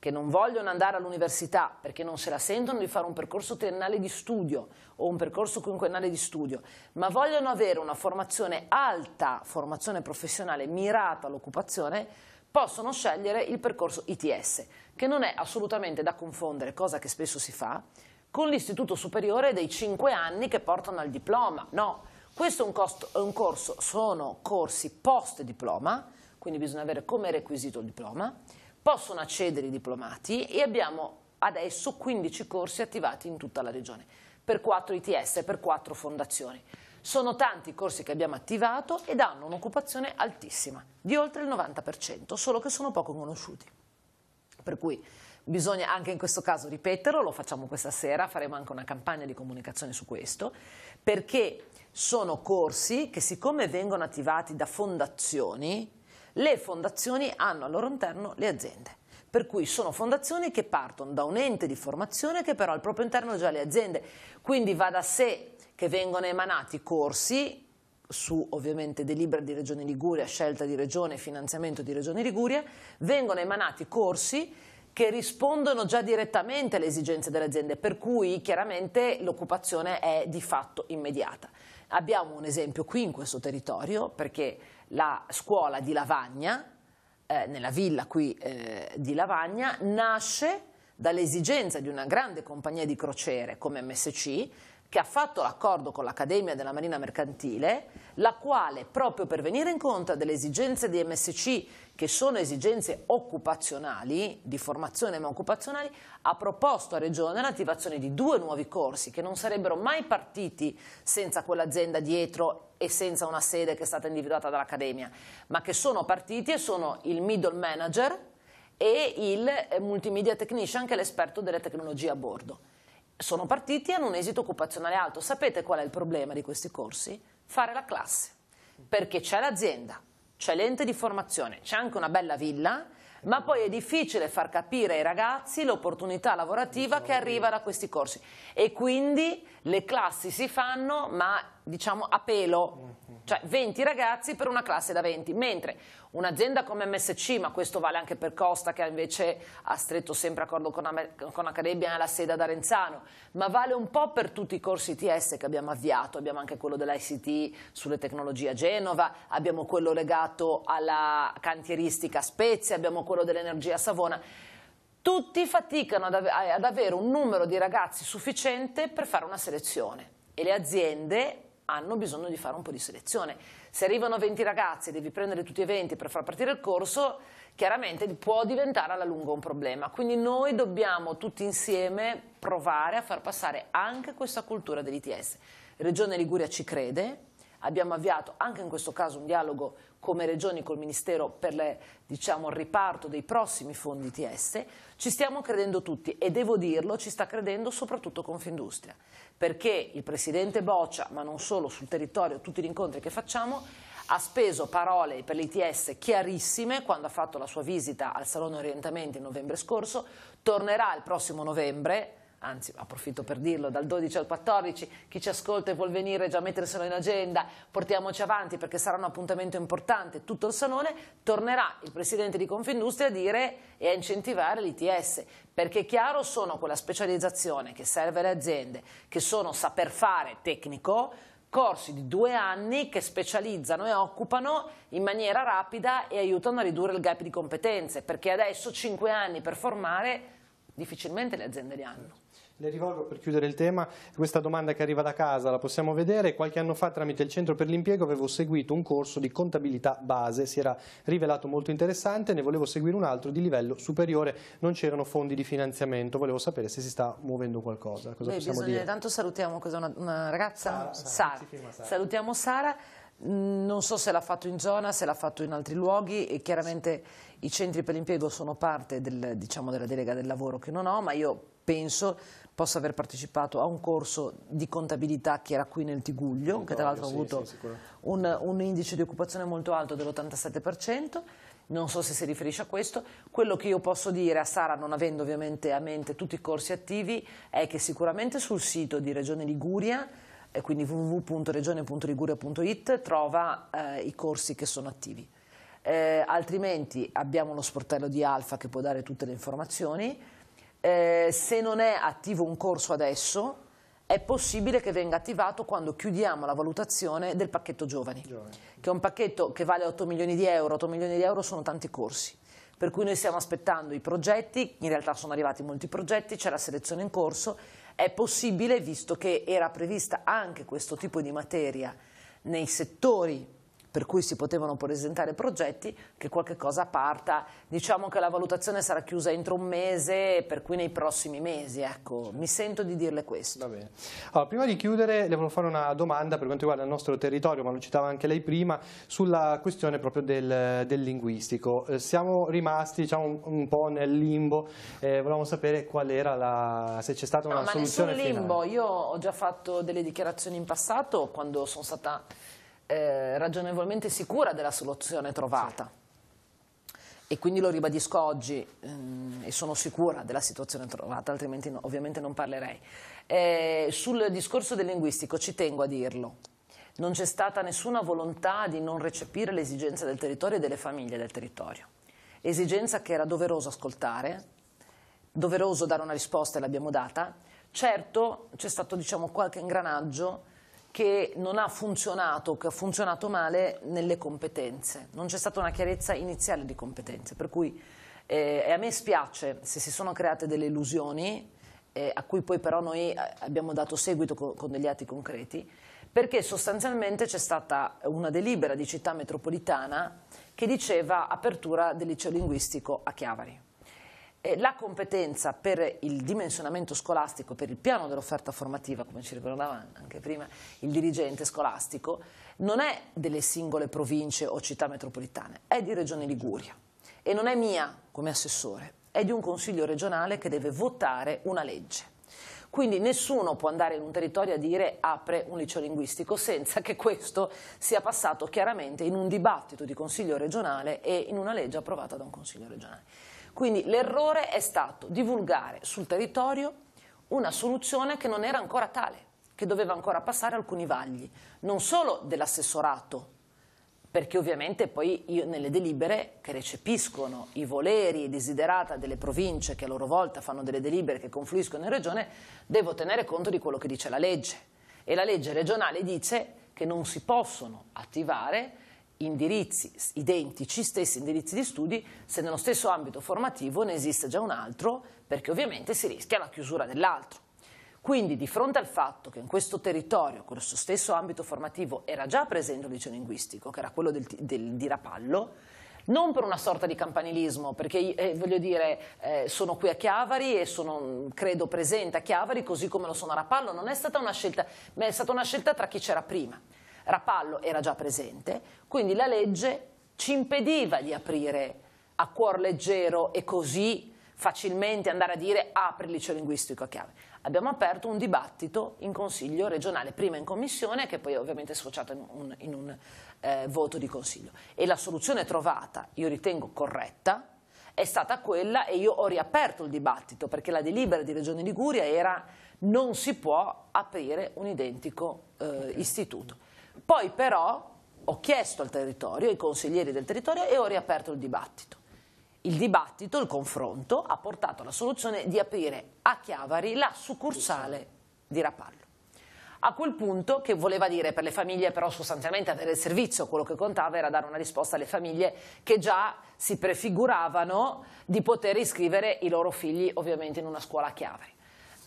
che non vogliono andare all'università perché non se la sentono di fare un percorso triennale di studio o un percorso quinquennale di studio, ma vogliono avere una formazione alta, formazione professionale mirata all'occupazione, possono scegliere il percorso ITS, che non è assolutamente da confondere, cosa che spesso si fa, con l'istituto superiore dei 5 anni che portano al diploma. No, questo è un, costo, è un corso, sono corsi post diploma, quindi bisogna avere come requisito il diploma, possono accedere i diplomati e abbiamo adesso 15 corsi attivati in tutta la regione, per 4 ITS, per 4 fondazioni. Sono tanti i corsi che abbiamo attivato ed hanno un'occupazione altissima, di oltre il 90%, solo che sono poco conosciuti. Per cui bisogna anche in questo caso ripeterlo, lo facciamo questa sera, faremo anche una campagna di comunicazione su questo, perché sono corsi che siccome vengono attivati da fondazioni, le fondazioni hanno al loro interno le aziende. Per cui sono fondazioni che partono da un ente di formazione che però al proprio interno ha già le aziende. Quindi va da sé che vengono emanati corsi su ovviamente delibera di Regione Liguria, scelta di Regione, finanziamento di Regione Liguria, vengono emanati corsi che rispondono già direttamente alle esigenze delle aziende, per cui chiaramente l'occupazione è di fatto immediata. Abbiamo un esempio qui in questo territorio perché la scuola di Lavagna, eh, nella villa qui eh, di Lavagna, nasce dall'esigenza di una grande compagnia di crociere come MSC che ha fatto l'accordo con l'Accademia della Marina Mercantile, la quale proprio per venire incontro delle esigenze di MSC, che sono esigenze occupazionali, di formazione ma occupazionali, ha proposto a Regione l'attivazione di due nuovi corsi che non sarebbero mai partiti senza quell'azienda dietro e senza una sede che è stata individuata dall'Accademia, ma che sono partiti e sono il middle manager e il multimedia technician che è l'esperto delle tecnologie a bordo sono partiti e hanno un esito occupazionale alto. Sapete qual è il problema di questi corsi? Fare la classe, perché c'è l'azienda, c'è l'ente di formazione, c'è anche una bella villa, ma poi è difficile far capire ai ragazzi l'opportunità lavorativa che arriva da questi corsi e quindi le classi si fanno ma diciamo a pelo cioè 20 ragazzi per una classe da 20, mentre un'azienda come MSC, ma questo vale anche per Costa che invece ha stretto sempre accordo con, con Accademia la sede ad Arenzano, ma vale un po' per tutti i corsi TS che abbiamo avviato, abbiamo anche quello dell'ICT sulle tecnologie a Genova, abbiamo quello legato alla cantieristica a Spezia, abbiamo quello dell'energia a Savona, tutti faticano ad, ave ad avere un numero di ragazzi sufficiente per fare una selezione e le aziende hanno bisogno di fare un po' di selezione. Se arrivano 20 ragazzi e devi prendere tutti e 20 per far partire il corso, chiaramente può diventare alla lunga un problema. Quindi noi dobbiamo tutti insieme provare a far passare anche questa cultura dell'ITS. Regione Liguria ci crede, Abbiamo avviato anche in questo caso un dialogo come Regioni col Ministero per le, diciamo, il riparto dei prossimi fondi TS. Ci stiamo credendo tutti e devo dirlo, ci sta credendo soprattutto Confindustria, perché il Presidente Boccia, ma non solo sul territorio, tutti gli incontri che facciamo, ha speso parole per l'ITS chiarissime quando ha fatto la sua visita al Salone Orientamenti in novembre scorso, tornerà il prossimo novembre, anzi approfitto per dirlo, dal 12 al 14, chi ci ascolta e vuol venire già metterselo in agenda, portiamoci avanti perché sarà un appuntamento importante, tutto il salone tornerà il presidente di Confindustria a dire e a incentivare l'ITS, perché chiaro sono quella specializzazione che serve alle aziende, che sono saper fare tecnico, corsi di due anni che specializzano e occupano in maniera rapida e aiutano a ridurre il gap di competenze, perché adesso cinque anni per formare difficilmente le aziende li hanno. Le rivolgo per chiudere il tema questa domanda che arriva da casa, la possiamo vedere. Qualche anno fa tramite il Centro per l'Impiego avevo seguito un corso di contabilità base, si era rivelato molto interessante, ne volevo seguire un altro di livello superiore, non c'erano fondi di finanziamento, volevo sapere se si sta muovendo qualcosa. Cosa Beh, possiamo bisogna, dire? Tanto salutiamo una, una, ragazza, Sara, Sara. Sara. Sara. Salutiamo Sara. Mm, non so se l'ha fatto in zona, se l'ha fatto in altri luoghi e chiaramente i centri per l'impiego sono parte del, diciamo, della delega del lavoro che non ho, ma io penso possa aver partecipato a un corso di contabilità che era qui nel Tiguglio, che tra l'altro ha avuto sì, un, un indice di occupazione molto alto dell'87%, non so se si riferisce a questo, quello che io posso dire a Sara, non avendo ovviamente a mente tutti i corsi attivi, è che sicuramente sul sito di Regione Liguria, eh, quindi www.regione.liguria.it, trova eh, i corsi che sono attivi. Eh, altrimenti abbiamo lo sportello di Alfa che può dare tutte le informazioni, eh, se non è attivo un corso adesso, è possibile che venga attivato quando chiudiamo la valutazione del pacchetto giovani, giovani, che è un pacchetto che vale 8 milioni di euro, 8 milioni di euro sono tanti corsi. Per cui noi stiamo aspettando i progetti, in realtà sono arrivati molti progetti, c'è la selezione in corso, è possibile, visto che era prevista anche questo tipo di materia nei settori per cui si potevano presentare progetti, che qualche cosa parta. Diciamo che la valutazione sarà chiusa entro un mese, per cui nei prossimi mesi, ecco, mi sento di dirle questo. Va bene. Allora, prima di chiudere le volevo fare una domanda per quanto riguarda il nostro territorio, ma lo citava anche lei prima, sulla questione proprio del, del linguistico. Eh, siamo rimasti diciamo, un, un, po' nel limbo, eh, volevamo sapere qual era la, se c'è stata una no, ma soluzione limbo, finale. limbo, io ho già fatto delle dichiarazioni in passato quando sono stata eh, ragionevolmente sicura della soluzione trovata. E quindi lo ribadisco oggi ehm, e sono sicura della situazione trovata, altrimenti no, ovviamente non parlerei. Eh, sul discorso del linguistico ci tengo a dirlo. Non c'è stata nessuna volontà di non recepire le esigenze del territorio e delle famiglie del territorio. Esigenza che era doveroso ascoltare, doveroso dare una risposta e l'abbiamo data. Certo c'è stato diciamo, qualche ingranaggio che non ha funzionato, che ha funzionato male nelle competenze. Non c'è stata una chiarezza iniziale di competenze, per cui eh, a me spiace se si sono create delle illusioni, eh, a cui poi però noi eh, abbiamo dato seguito con, con degli atti concreti, perché sostanzialmente c'è stata una delibera di città metropolitana che diceva apertura del liceo linguistico a Chiavari la competenza per il dimensionamento scolastico, per il piano dell'offerta formativa, come ci ricordava anche prima il dirigente scolastico, non è delle singole province o città metropolitane, è di Regione Liguria e non è mia come assessore, è di un consiglio regionale che deve votare una legge. Quindi nessuno può andare in un territorio a dire apre un liceo linguistico senza che questo sia passato chiaramente in un dibattito di consiglio regionale e in una legge approvata da un consiglio regionale. Quindi l'errore è stato divulgare sul territorio una soluzione che non era ancora tale, che doveva ancora passare alcuni vagli, non solo dell'assessorato, perché ovviamente poi io nelle delibere che recepiscono i voleri e desiderata delle province che a loro volta fanno delle delibere che confluiscono in regione, devo tenere conto di quello che dice la legge. E la legge regionale dice che non si possono attivare indirizzi identici, stessi indirizzi di studi, se nello stesso ambito formativo ne esiste già un altro, perché ovviamente si rischia la chiusura dell'altro. Quindi di fronte al fatto che in questo territorio, questo stesso ambito formativo, era già presente un liceo linguistico, che era quello del, del, di Rapallo, non per una sorta di campanilismo, perché eh, voglio dire, eh, sono qui a Chiavari e sono, credo, presente a Chiavari, così come lo sono a Rapallo, non è stata una scelta, ma è stata una scelta tra chi c'era prima. Rapallo era già presente, quindi la legge ci impediva di aprire a cuor leggero e così facilmente andare a dire apri il liceo linguistico a chiave. Abbiamo aperto un dibattito in consiglio regionale, prima in commissione che poi ovviamente è sfociato in un, in un eh, voto di consiglio. E la soluzione trovata, io ritengo corretta, è stata quella e io ho riaperto il dibattito perché la delibera di Regione Liguria era non si può aprire un identico eh, okay. istituto. Poi però ho chiesto al territorio, ai consiglieri del territorio e ho riaperto il dibattito. Il dibattito, il confronto, ha portato alla soluzione di aprire a Chiavari la succursale di Rapallo. A quel punto, che voleva dire per le famiglie, però sostanzialmente avere il servizio, quello che contava era dare una risposta alle famiglie che già si prefiguravano di poter iscrivere i loro figli ovviamente in una scuola a Chiavari,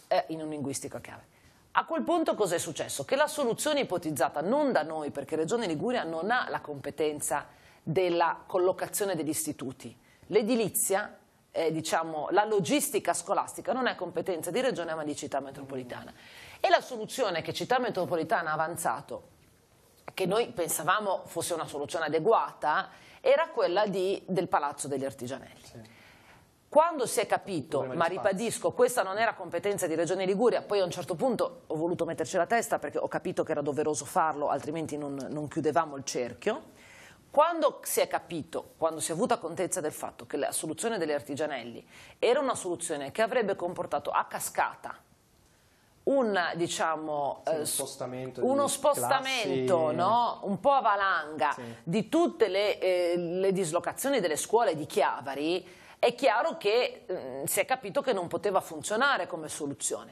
eh, in un linguistico a Chiavari. A quel punto cosa è successo? Che la soluzione ipotizzata non da noi, perché Regione Liguria non ha la competenza della collocazione degli istituti, l'edilizia, eh, diciamo, la logistica scolastica non è competenza di Regione ma di Città Metropolitana. E la soluzione che Città Metropolitana ha avanzato, che noi pensavamo fosse una soluzione adeguata, era quella di, del Palazzo degli Artigianelli. Sì. Quando si è capito, ma ripadisco, questa non era competenza di Regione Liguria, poi a un certo punto ho voluto metterci la testa perché ho capito che era doveroso farlo, altrimenti non, non chiudevamo il cerchio. Quando si è capito, quando si è avuta contezza del fatto che la soluzione delle artigianelli era una soluzione che avrebbe comportato a cascata un, diciamo, sì, eh, uno spostamento, uno spostamento no? un po' a valanga sì. di tutte le, eh, le dislocazioni delle scuole di Chiavari è chiaro che mh, mm, si è capito che non poteva funzionare come soluzione.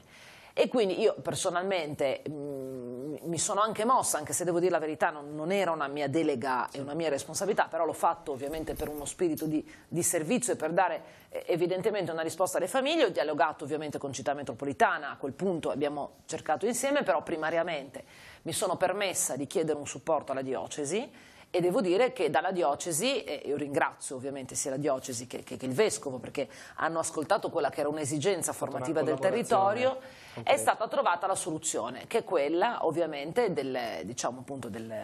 E quindi io personalmente mh, mm, mi sono anche mossa, anche se devo dire la verità, non, non era una mia delega e una mia responsabilità, però l'ho fatto ovviamente per uno spirito di, di servizio e per dare eh, evidentemente una risposta alle famiglie. Ho dialogato ovviamente con Città Metropolitana, a quel punto abbiamo cercato insieme, però primariamente mi sono permessa di chiedere un supporto alla diocesi e devo dire che dalla diocesi, e io ringrazio ovviamente sia la diocesi che, che, che il vescovo perché hanno ascoltato quella che era un'esigenza formativa del territorio, okay. è stata trovata la soluzione, che è quella ovviamente del, diciamo appunto del...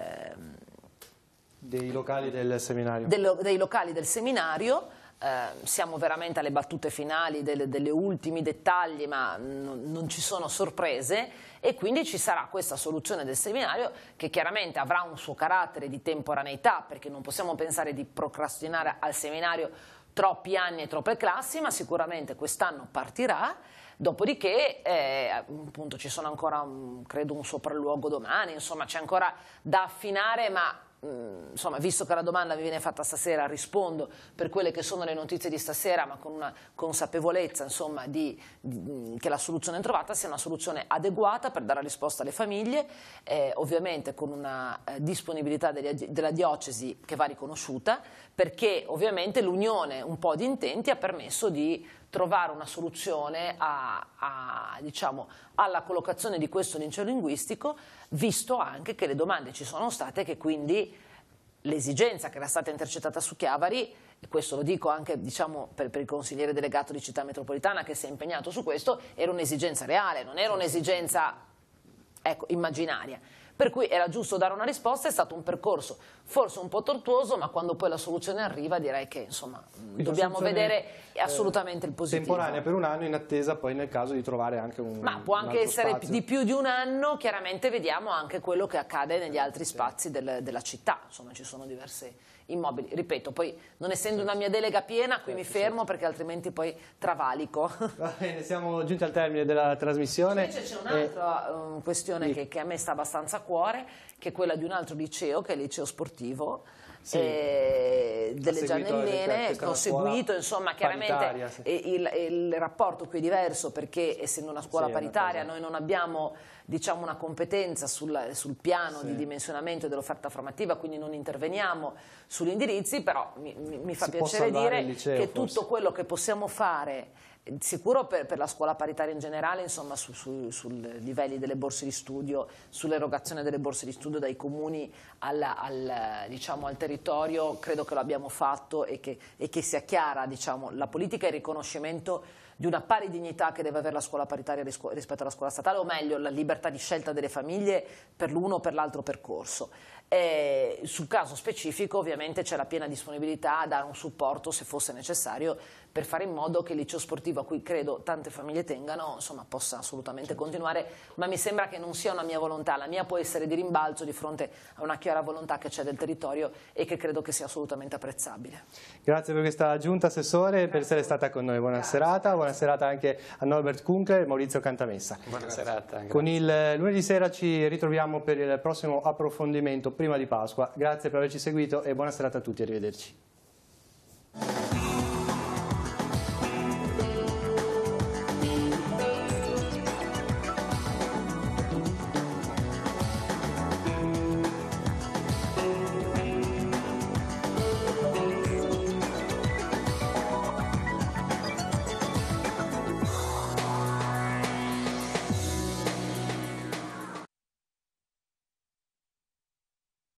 Dei locali del seminario. Del, dei locali del seminario Ehm, siamo veramente alle battute finali delle, delle ultimi dettagli, ma non ci sono sorprese e quindi ci sarà questa soluzione del seminario che chiaramente avrà un suo carattere di temporaneità perché non possiamo pensare di procrastinare al seminario troppi anni e troppe classi, ma sicuramente quest'anno partirà. Dopodiché, eh, appunto, ci sono ancora, credo, un sopralluogo domani, insomma, c'è ancora da affinare, ma Mm, insomma, visto che la domanda mi viene fatta stasera, rispondo per quelle che sono le notizie di stasera, ma con una consapevolezza insomma, di, di, mm, che la soluzione trovata sia una soluzione adeguata per dare risposta alle famiglie, eh, ovviamente con una eh, disponibilità degli, della diocesi che va riconosciuta, perché ovviamente l'unione un po' di intenti ha permesso di trovare una soluzione a, a, diciamo, alla collocazione di questo nicho linguistico, visto anche che le domande ci sono state e che quindi l'esigenza che era stata intercettata su Chiavari, e questo lo dico anche diciamo, per, per, il consigliere delegato di città metropolitana che si è impegnato su questo, era un'esigenza reale, non era un'esigenza ecco, immaginaria. Per cui era giusto dare una risposta, è stato un percorso forse un po' tortuoso, ma quando poi la soluzione arriva direi che insomma, dobbiamo vedere eh, assolutamente il positivo. Temporanea per un anno in attesa poi nel caso di trovare anche un Ma può anche essere spazio. di più di un anno, chiaramente vediamo anche quello che accade negli eh, altri sì. spazi del, della città, insomma ci sono diverse immobili, ripeto, poi non essendo certo. una mia delega piena qui certo, mi fermo certo. perché altrimenti poi travalico. Va bene, siamo giunti al termine della trasmissione. Invece c'è un'altra eh, um, questione sì. che, che a me sta abbastanza a cuore, che è quella di un altro liceo, che è il liceo sportivo sportivo. Sì. Eh, delle Giannellene, ho seguito insomma chiaramente sì. Eh, il, il, rapporto qui è diverso perché essendo una scuola sì, paritaria una noi non abbiamo diciamo, una competenza sul, sul piano di dimensionamento dell'offerta formativa quindi non interveniamo sugli indirizzi però mi, mi, mi fa si piacere dire che forse. tutto quello che possiamo fare sicuro per, per, la scuola paritaria in generale, insomma, sui su, su livelli delle borse di studio, sull'erogazione delle borse di studio dai comuni alla, al, diciamo, al, territorio, credo che lo abbiamo fatto e che, e che sia chiara diciamo, la politica e il riconoscimento di una pari dignità che deve avere la scuola paritaria rispetto alla scuola statale, o meglio la libertà di scelta delle famiglie per l'uno o per l'altro percorso. E sul caso specifico ovviamente c'è la piena disponibilità a dare un supporto se fosse necessario per fare in modo che il liceo sportivo a cui credo tante famiglie tengano insomma, possa assolutamente certo. continuare, ma mi sembra che non sia una mia volontà, la mia può essere di rimbalzo di fronte a una chiara volontà che c'è del territorio e che credo che sia assolutamente apprezzabile. Grazie per questa giunta Assessore, Grazie. per essere stata con noi, buona Grazie. serata, buona serata anche a Norbert Kunkler e Maurizio Cantamessa. Buona Grazie. serata. Con il lunedì sera ci ritroviamo per il prossimo approfondimento prima di Pasqua. Grazie per averci seguito e buona serata a tutti, arrivederci.